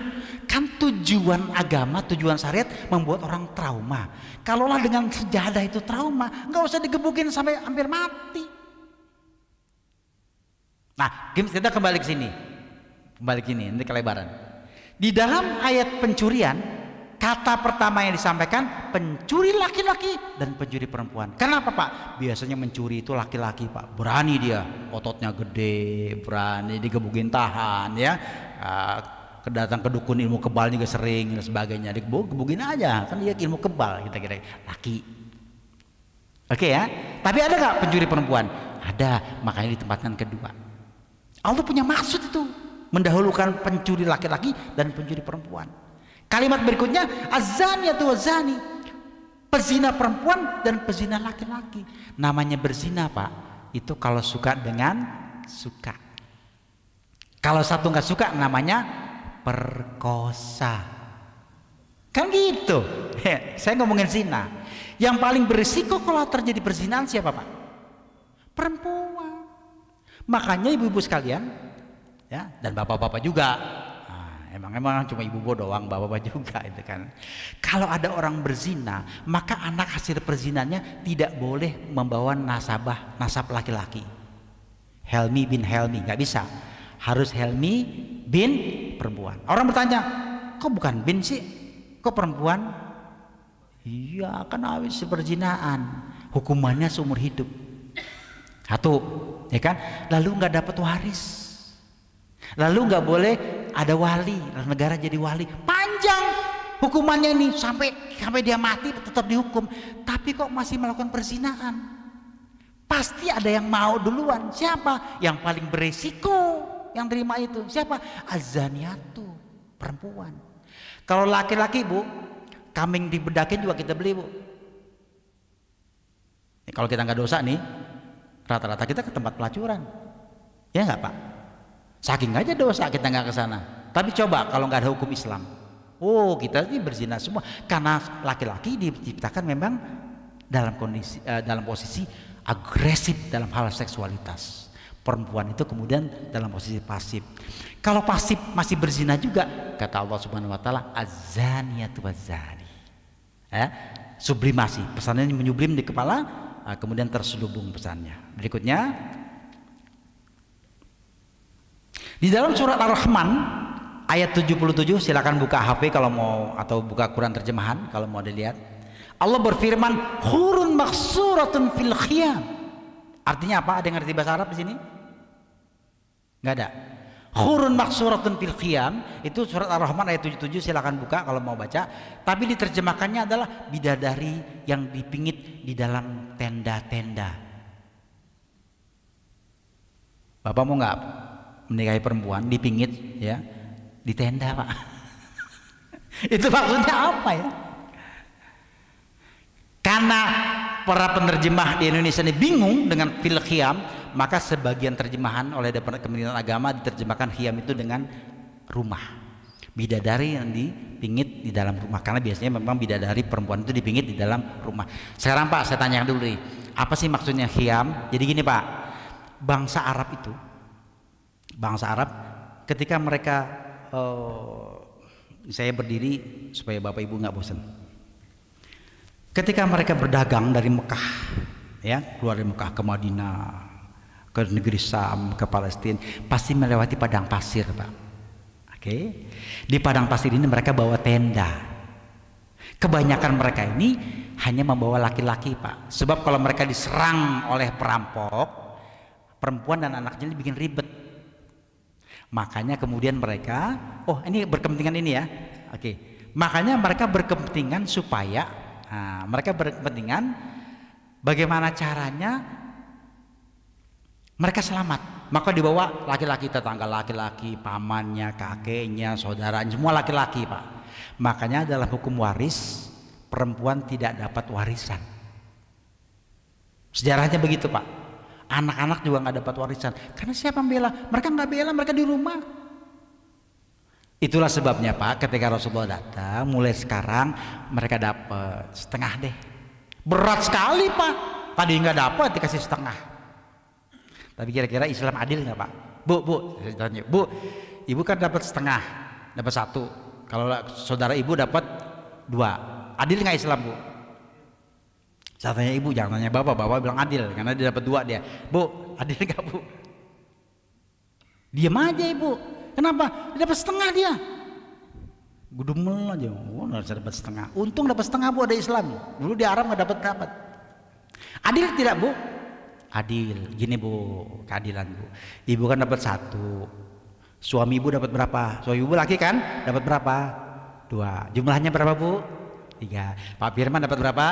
Kan tujuan agama, tujuan syariat membuat orang trauma. Kalaulah dengan sejadah itu trauma, enggak usah digebukin sampai hampir mati. Nah, kita kembali ke sini. Kembali ke sini, ini kelebaran. Di dalam ayat pencurian, kata pertama yang disampaikan pencuri laki-laki dan pencuri perempuan. Kenapa, Pak? Biasanya mencuri itu laki-laki, Pak. Berani dia, ototnya gede, berani digebukin tahan ya. Ah, kedatang kedukun dukun ilmu kebal juga sering dan sebagainya. Digebukin aja, kan dia ilmu kebal kita kira laki. Oke okay, ya. Tapi ada nggak pencuri perempuan? Ada, makanya ditempatkan kedua. Allah punya maksud itu mendahulukan pencuri laki-laki dan pencuri perempuan. Kalimat berikutnya azani atau azani pezina perempuan dan pezina laki-laki. Namanya berzina pak itu kalau suka dengan suka. Kalau satu nggak suka namanya perkosa. Kan gitu. Saya ngomongin zina. Yang paling berisiko kalau terjadi perzinahan siapa pak? Perempuan. Makanya ibu-ibu sekalian, ya dan bapak-bapak juga, ah, emang emang cuma ibu-ibu doang, bapak-bapak juga itu kan. Kalau ada orang berzina, maka anak hasil perzinannya tidak boleh membawa nasabah nasab laki-laki. Helmi bin Helmi nggak bisa, harus Helmi bin perempuan. Orang bertanya, kok bukan bin sih? Kok perempuan? Iya, kan awis perzinaan. Hukumannya seumur hidup. Satu, ya kan? Lalu nggak dapat waris. Lalu nggak boleh ada wali, negara jadi wali. Panjang hukumannya ini sampai sampai dia mati tetap dihukum. Tapi kok masih melakukan perzinahan? Pasti ada yang mau duluan. Siapa? Yang paling beresiko yang terima itu. Siapa? Azaniatu, perempuan. Kalau laki-laki, Bu, kambing dibedakin juga kita beli, Bu. Kalau kita nggak dosa nih, Rata-rata kita ke tempat pelacuran. Ya nggak Pak? Saking aja dosa kita nggak ke sana. Tapi coba kalau nggak ada hukum Islam. Oh kita ini berzina semua karena laki-laki diciptakan memang dalam kondisi uh, dalam posisi agresif dalam hal seksualitas. Perempuan itu kemudian dalam posisi pasif. Kalau pasif masih berzina juga kata Allah Subhanahu wa taala azaniyatu wazani. Ya, eh, sublimasi. Pesannya menyublim di kepala Ah, kemudian terselubung pesannya. Berikutnya di dalam surat Ar-Rahman ayat 77 silakan buka HP kalau mau atau buka Quran terjemahan kalau mau dilihat. Allah berfirman, "Hurun maksuratun fil khiyam." Artinya apa? Ada yang ngerti bahasa Arab di sini? Enggak ada. Khurun maksuratun fil qiyam itu surat Ar-Rahman ayat 77 silakan buka kalau mau baca. Tapi diterjemahkannya adalah bidadari yang dipingit di dalam tenda-tenda. Bapak mau nggak menikahi perempuan dipingit ya di tenda pak? itu maksudnya apa ya? Karena para penerjemah di Indonesia ini bingung dengan fil qiyam, maka sebagian terjemahan oleh Departemen Kementerian Agama diterjemahkan hiam itu dengan rumah bidadari yang dipingit di dalam rumah karena biasanya memang bidadari perempuan itu dipingit di dalam rumah sekarang pak saya tanya dulu nih apa sih maksudnya hiam jadi gini pak bangsa Arab itu bangsa Arab ketika mereka oh, saya berdiri supaya bapak ibu nggak bosan ketika mereka berdagang dari Mekah ya keluar dari Mekah ke Madinah ke negeri Sam, ke Palestina, pasti melewati padang pasir, Pak. Oke. Okay? Di padang pasir ini mereka bawa tenda. Kebanyakan mereka ini hanya membawa laki-laki, Pak. Sebab kalau mereka diserang oleh perampok, perempuan dan anaknya ini bikin ribet. Makanya kemudian mereka, oh ini berkepentingan ini ya. Oke. Okay. Makanya mereka berkepentingan supaya nah, mereka berkepentingan bagaimana caranya mereka selamat maka dibawa laki-laki tetangga laki-laki pamannya kakeknya saudaranya semua laki-laki pak makanya dalam hukum waris perempuan tidak dapat warisan sejarahnya begitu pak anak-anak juga nggak dapat warisan karena siapa membela mereka nggak bela mereka di rumah itulah sebabnya pak ketika Rasulullah datang mulai sekarang mereka dapat setengah deh berat sekali pak tadi nggak dapat dikasih setengah tapi kira-kira Islam adil nggak Pak? Bu, bu, tanya, bu, ibu kan dapat setengah, dapat satu. Kalau saudara ibu dapat dua, adil nggak Islam bu? Saya tanya ibu, jangan tanya bapak, bapak bilang adil karena dia dapat dua dia. Bu, adil nggak bu? Diam aja ibu. Kenapa? Dia dapat setengah dia. Gudumel aja, oh, harus dapat setengah. Untung dapat setengah bu ada Islam. Dulu di Arab nggak dapat dapat. Adil tidak bu? adil gini bu keadilan bu ibu kan dapat satu suami ibu dapat berapa suami ibu laki kan dapat berapa dua jumlahnya berapa bu tiga Pak Firman dapat berapa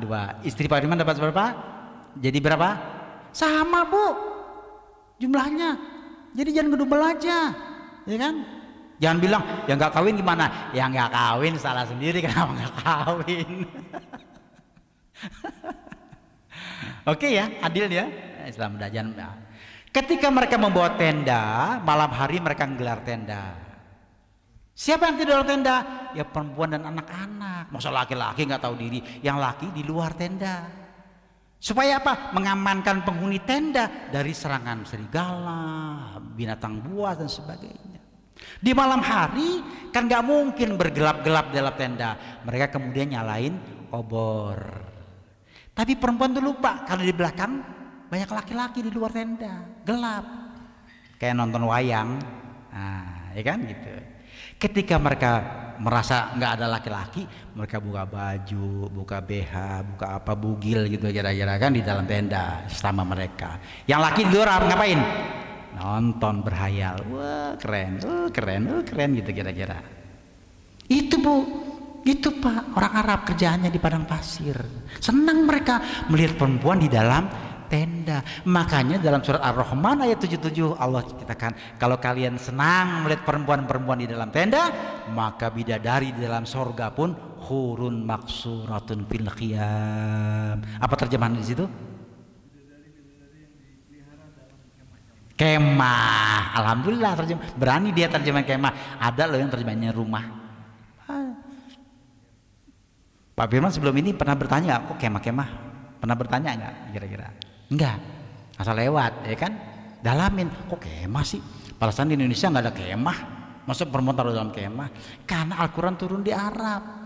dua istri Pak Firman dapat berapa jadi berapa sama bu jumlahnya jadi jangan gedung aja ya kan Jangan bilang yang nggak kawin gimana? Yang nggak kawin salah sendiri kenapa nggak kawin? Oke ya, adil ya. Islam dajan. Ya. Ketika mereka membawa tenda, malam hari mereka menggelar tenda. Siapa yang tidur dalam tenda? Ya perempuan dan anak-anak. Masa laki-laki nggak tahu diri? Yang laki di luar tenda. Supaya apa? Mengamankan penghuni tenda dari serangan serigala, binatang buas dan sebagainya. Di malam hari kan nggak mungkin bergelap-gelap dalam tenda. Mereka kemudian nyalain obor. Tapi perempuan tuh lupa karena di belakang banyak laki-laki di luar tenda, gelap. Kayak nonton wayang. Nah, ya kan gitu. Ketika mereka merasa nggak ada laki-laki, mereka buka baju, buka BH, buka apa bugil gitu kira-kira kan di dalam tenda selama mereka. Yang laki di luar ngapain? Nonton berhayal. Wah, keren. Oh, keren. Oh, keren gitu kira-kira. Itu, Bu itu Pak, orang Arab kerjaannya di padang pasir. Senang mereka melihat perempuan di dalam tenda. Makanya dalam surat Ar-Rahman ayat 77 Allah katakan, kalau kalian senang melihat perempuan-perempuan di dalam tenda, maka bidadari di dalam sorga pun hurun maksuratun fil qiyam. Apa terjemahan di situ? Kemah, alhamdulillah terjemah. Berani dia terjemah kemah. Ada loh yang terjemahnya rumah. Pak Firman sebelum ini pernah bertanya kok kemah-kemah pernah bertanya nggak kira-kira enggak asal lewat ya kan dalamin kok kemah sih Alasan di Indonesia nggak ada kemah masa perempuan taruh dalam kemah karena Al-Quran turun di Arab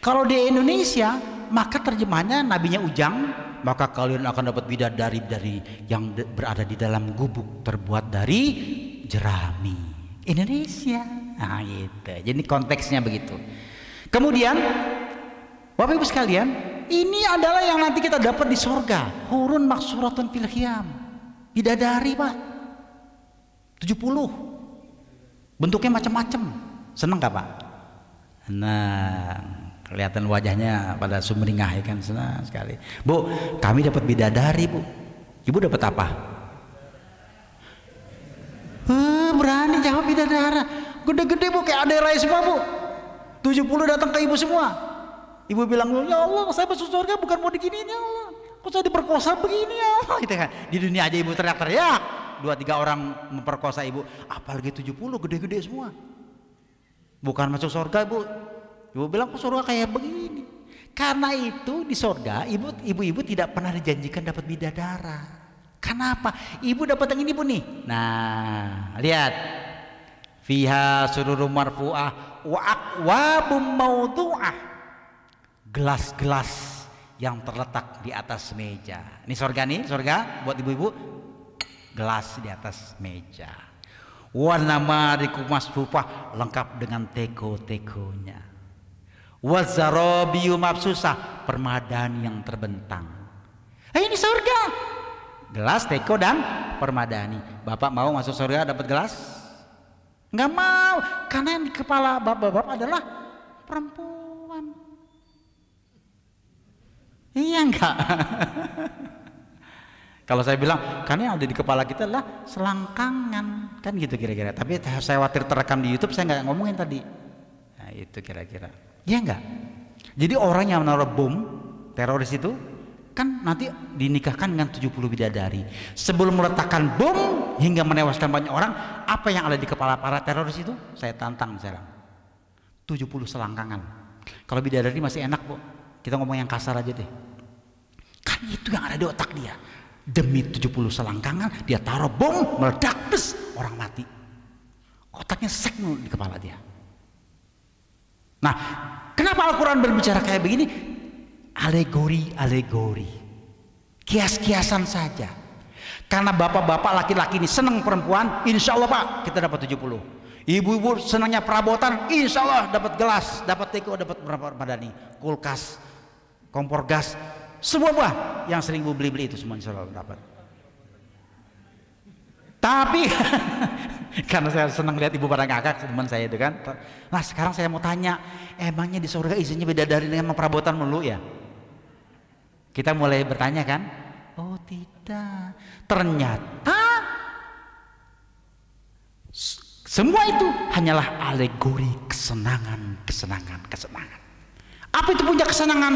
kalau di Indonesia, maka terjemahnya nabinya Ujang, maka kalian akan dapat bidadari dari yang berada di dalam gubuk terbuat dari jerami. Indonesia. Nah, gitu. Jadi konteksnya begitu. Kemudian, Bapak Ibu sekalian, ini adalah yang nanti kita dapat di sorga. Hurun maksuratun filhiam. Bidadari, Pak. 70. Bentuknya macam-macam. Senang gak, Pak? Senang. Kelihatan wajahnya pada sumringah ya kan senang sekali. Bu, kami dapat bidadari, Bu. Ibu dapat apa? Uh, berani jawab bidadara. Gede-gede Bu kayak ada semua, Bu. 70 datang ke ibu semua. Ibu bilang, ya Allah saya masuk surga bukan mau begini ya Allah. Kok saya diperkosa begini ya Allah. Gitu kan. Di dunia aja ibu teriak-teriak. Dua tiga orang memperkosa ibu. Apalagi 70 gede-gede semua. Bukan masuk surga ibu. Ibu bilang kok surga kayak begini. Karena itu di surga ibu ibu tidak pernah dijanjikan dapat bidadara. Kenapa? Ibu dapat yang ini bu nih. Nah lihat. Fiha sururu marfuah wa'akwabum mautu'ah gelas-gelas yang terletak di atas meja ini surga nih surga buat ibu-ibu gelas di atas meja warna mariku masfufah lengkap dengan teko-tekonya wazarobiu mafsusah permadani yang terbentang hey, eh, ini surga gelas teko dan permadani bapak mau masuk surga dapat gelas Nggak mau, karena yang di kepala bapak-bapak adalah perempuan. Iya enggak? Kalau saya bilang, karena yang ada di kepala kita adalah selangkangan, kan gitu kira-kira. Tapi saya khawatir terekam di YouTube, saya nggak ngomongin tadi. Nah itu kira-kira. Iya enggak? Jadi orang yang menaruh bom, teroris itu kan nanti dinikahkan dengan 70 bidadari sebelum meletakkan bom hingga menewaskan banyak orang apa yang ada di kepala para teroris itu saya tantang sekarang 70 selangkangan kalau bidadari masih enak bu kita ngomong yang kasar aja deh kan itu yang ada di otak dia demi 70 selangkangan dia taruh bom meledak pes orang mati otaknya sek di kepala dia nah kenapa Al-Quran berbicara kayak begini alegori-alegori. Kias-kiasan saja. Karena bapak-bapak laki-laki ini senang perempuan, insya Allah pak kita dapat 70. Ibu-ibu senangnya perabotan, insya Allah dapat gelas, dapat teko, dapat berapa madani, kulkas, kompor gas, semua buah yang sering ibu beli-beli itu semua insya Allah dapat. Tapi karena saya senang lihat ibu pada ngakak teman saya itu kan. Nah sekarang saya mau tanya, emangnya di surga izinnya beda dari dengan perabotan melulu ya? Kita mulai bertanya kan? Oh tidak, ternyata semua itu hanyalah alegori kesenangan, kesenangan, kesenangan. Apa itu puncak kesenangan?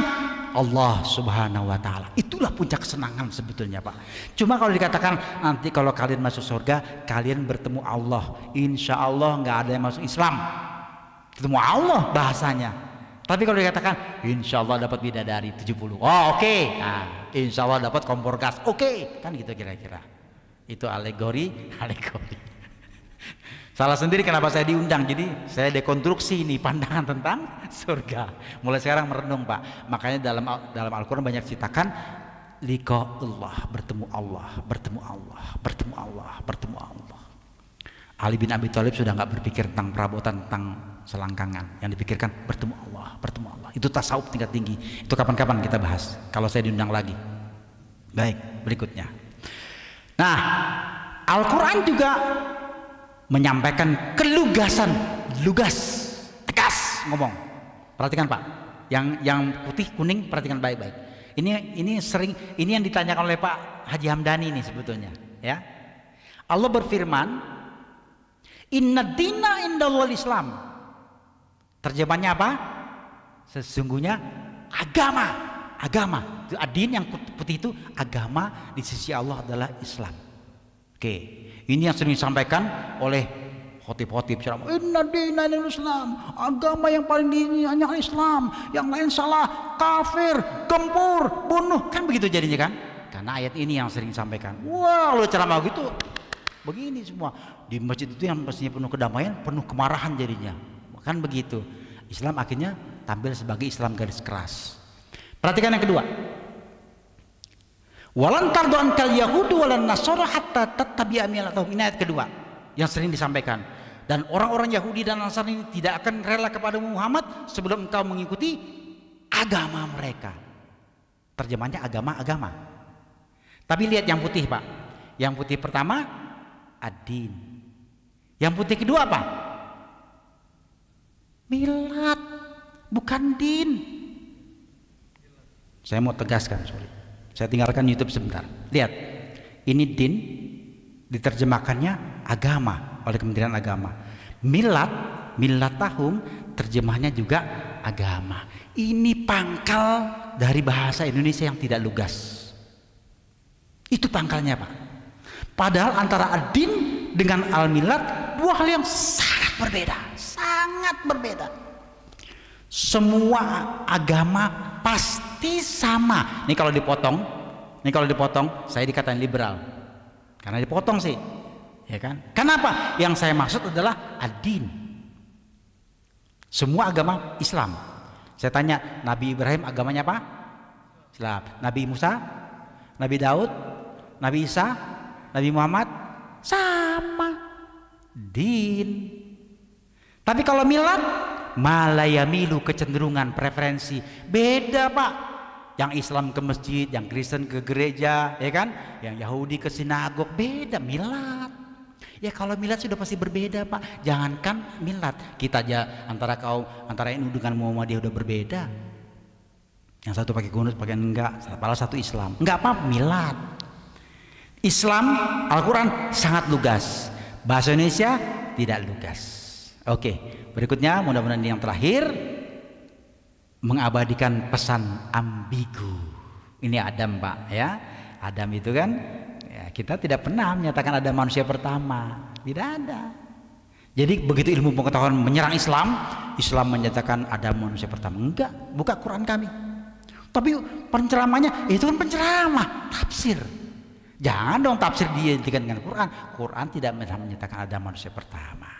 Allah Subhanahu wa taala. Itulah puncak kesenangan sebetulnya, Pak. Cuma kalau dikatakan nanti kalau kalian masuk surga, kalian bertemu Allah. Insya Allah nggak ada yang masuk Islam. Ketemu Allah bahasanya tapi kalau dikatakan insya Allah dapat bidadari 70. Oh oke. Okay. Nah, insya Allah dapat kompor gas. Oke. Okay. Kan gitu kira-kira. Itu alegori, alegori. Salah sendiri kenapa saya diundang. Jadi saya dekonstruksi ini pandangan tentang surga. Mulai sekarang merenung Pak. Makanya dalam dalam Al-Qur'an banyak ciptakan Liko Allah, bertemu Allah, bertemu Allah, bertemu Allah, bertemu Allah. Ali bin Abi Thalib sudah nggak berpikir tentang perabotan, tentang selangkangan. Yang dipikirkan bertemu Allah, bertemu Allah. Itu tasawuf tingkat tinggi. Itu kapan-kapan kita bahas. Kalau saya diundang lagi. Baik, berikutnya. Nah, Al-Quran juga menyampaikan kelugasan, lugas, tegas ngomong. Perhatikan Pak, yang yang putih kuning perhatikan baik-baik. Ini ini sering ini yang ditanyakan oleh Pak Haji Hamdani ini sebetulnya, ya. Allah berfirman Inna dina indallahul Islam. Terjemahnya apa? Sesungguhnya agama, agama. itu Adin yang putih itu agama di sisi Allah adalah Islam. Oke, ini yang sering disampaikan oleh khotib-khotib ceramah. Inna dina inda Islam. Agama yang paling dini hanya Islam. Yang lain salah, kafir, gempur, bunuh. Kan begitu jadinya kan? Karena ayat ini yang sering disampaikan. Wah, lu ceramah gitu begini semua di masjid itu yang mestinya penuh kedamaian, penuh kemarahan jadinya. Kan begitu. Islam akhirnya tampil sebagai Islam garis keras. Perhatikan yang kedua. Walan tardu kal yahudu walan nasara hatta amil atau Ini ayat kedua yang sering disampaikan. Dan orang-orang Yahudi dan Nasrani ini tidak akan rela kepada Muhammad sebelum engkau mengikuti agama mereka. Terjemahnya agama-agama. Tapi lihat yang putih, Pak. Yang putih pertama adin. Yang putih kedua apa? Milat, bukan din. Saya mau tegaskan, sorry. Saya tinggalkan YouTube sebentar. Lihat, ini din diterjemahkannya agama oleh Kementerian Agama. Milat, milat tahun terjemahnya juga agama. Ini pangkal dari bahasa Indonesia yang tidak lugas. Itu pangkalnya, Pak. Padahal antara din dengan al-milat dua hal yang sangat berbeda, sangat berbeda. Semua agama pasti sama. Ini kalau dipotong, ini kalau dipotong, saya dikatain liberal. Karena dipotong sih. Ya kan? Kenapa? Yang saya maksud adalah adin. Semua agama Islam. Saya tanya, Nabi Ibrahim agamanya apa? Islam. Nabi Musa, Nabi Daud, Nabi Isa, Nabi Muhammad sama din. Tapi kalau milat, milad milu kecenderungan preferensi beda pak yang Islam ke masjid yang Kristen ke gereja ya kan yang Yahudi ke sinagog beda milat. ya kalau milat sudah pasti berbeda pak jangankan milat kita aja antara kau antara Hindu dengan Muhammadiyah udah berbeda yang satu pakai kunut pakai enggak salah satu Islam enggak apa Milat. Islam Al-Quran sangat lugas Bahasa Indonesia tidak lugas. Oke, berikutnya mudah-mudahan yang terakhir mengabadikan pesan ambigu. Ini Adam, Pak, ya. Adam itu kan ya, kita tidak pernah menyatakan ada manusia pertama. Tidak ada. Jadi begitu ilmu pengetahuan menyerang Islam, Islam menyatakan ada manusia pertama. Enggak, buka Quran kami. Tapi penceramahnya itu kan penceramah, tafsir. Jangan dong tafsir dia dengan Quran. Quran tidak menyatakan ada manusia pertama.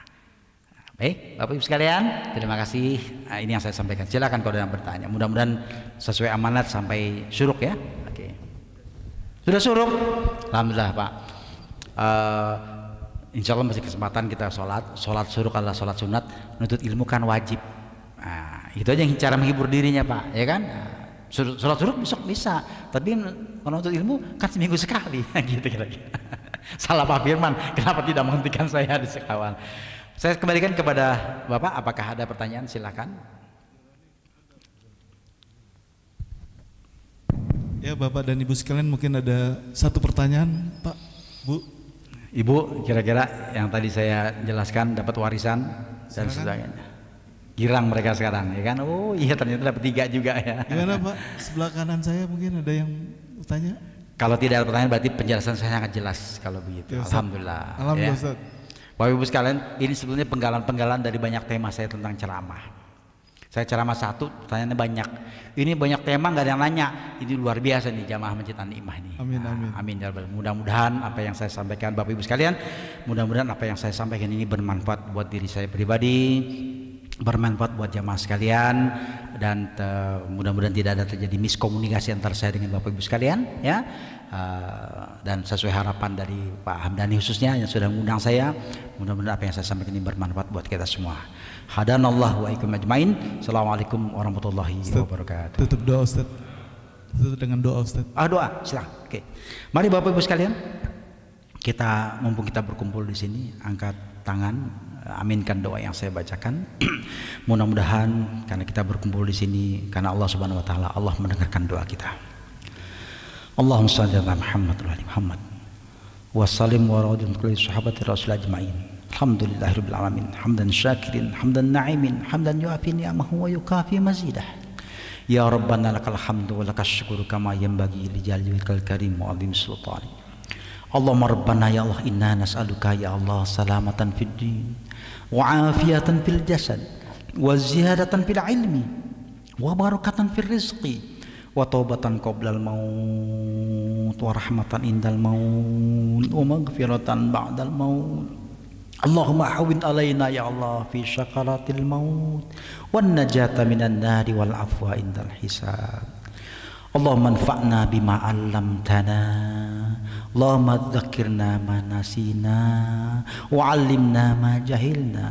Baik, Bapak Ibu sekalian, terima kasih. Nah, ini yang saya sampaikan. Silakan kalau ada yang bertanya. Mudah-mudahan sesuai amanat sampai suruk ya. Oke. Sudah suruk? Alhamdulillah, Pak. Uh, insya Allah masih kesempatan kita sholat. Sholat suruk adalah sholat sunat. Menuntut ilmu kan wajib. Nah, itu aja yang cara menghibur dirinya, Pak. Ya kan? Nah, sholat suruk besok bisa. Tapi menuntut ilmu kan seminggu sekali gitu kira-kira salah Pak Firman kenapa tidak menghentikan saya di sekawan saya kembalikan kepada Bapak apakah ada pertanyaan silahkan ya Bapak dan Ibu sekalian mungkin ada satu pertanyaan Pak Bu Ibu kira-kira yang tadi saya jelaskan dapat warisan dan sebagainya girang mereka sekarang ya kan oh iya ternyata dapat tiga juga ya gimana pak sebelah kanan saya mungkin ada yang tanya? Kalau tidak ada pertanyaan berarti penjelasan saya sangat jelas kalau begitu. Ya, Alhamdulillah. Alhamdulillah. Ya. Bapak Ibu sekalian, ini sebetulnya penggalan-penggalan dari banyak tema saya tentang ceramah. Saya ceramah satu, pertanyaannya banyak. Ini banyak tema nggak ada yang nanya. Ini luar biasa nih jamaah masjid An Imah ini. Amin amin. Nah, amin ya Mudah-mudahan apa yang saya sampaikan Bapak Ibu sekalian, mudah-mudahan apa yang saya sampaikan ini bermanfaat buat diri saya pribadi, bermanfaat buat jamaah sekalian dan mudah-mudahan tidak ada terjadi miskomunikasi antara saya dengan Bapak Ibu sekalian ya uh, dan sesuai harapan dari Pak Hamdani khususnya yang sudah mengundang saya mudah-mudahan apa yang saya sampaikan ini bermanfaat buat kita semua hadanallah wa ikum ajmain assalamualaikum warahmatullahi Ustaz, wabarakatuh tutup doa Ustaz tutup dengan doa Ustaz ah doa silakan oke okay. mari Bapak Ibu sekalian kita mumpung kita berkumpul di sini angkat tangan aminkan doa yang saya bacakan. Mudah-mudahan karena kita berkumpul di sini karena Allah Subhanahu wa taala Allah mendengarkan doa kita. Allahumma shalli ala Muhammad wa ali Muhammad. Wassalim wa radhiyallahu kulli sahabati Rasul ajma'in. Alhamdulillahirabbil alamin. Hamdan syakirin, hamdan na'imin, hamdan yu'afi ni'amahu ya wa yukafi mazidah. Ya Rabbana lakal hamdu wa lakal syukuru kama yanbaghi li jalali karim wa 'azimi sultanik. Allahumma rabbana ya Allah inna nas'aluka ya Allah salamatan fid din wa'afiyatan fil jasad wa ziyadatan fil ilmi wa barakatan fil rizqi wa taubatan qoblal maut wa rahmatan indal maut wa maghfiratan ba'dal maut Allahumma hawin alayna ya Allah fi syakaratil maut wa najata nari wal afwa indal hisab اللهم انفعنا بما علمتنا اللهم ذكرنا ما نسينا وعلمنا ما جهلنا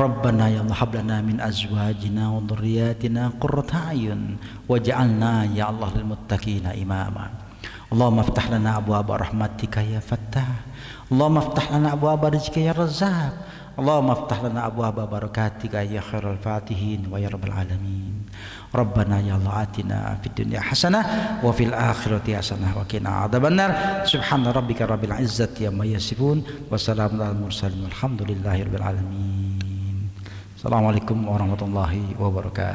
ربنا يا الله هب لنا من ازواجنا وذرياتنا قرة اعين واجعلنا يا الله للمتقين اماما اللهم افتح لنا ابواب رحمتك يا فتاح اللهم افتح لنا ابواب رزقك يا رزاق اللهم افتح لنا أبواب بركاتك يا خير الفاتحين ويا رب العالمين ربنا يا الله آتنا في الدنيا حسنة وفي الآخرة حسنة وقنا عذاب النار سبحان ربك رب العزة عما يصفون وسلام على المرسلين والحمد لله رب العالمين السلام عليكم ورحمة الله وبركاته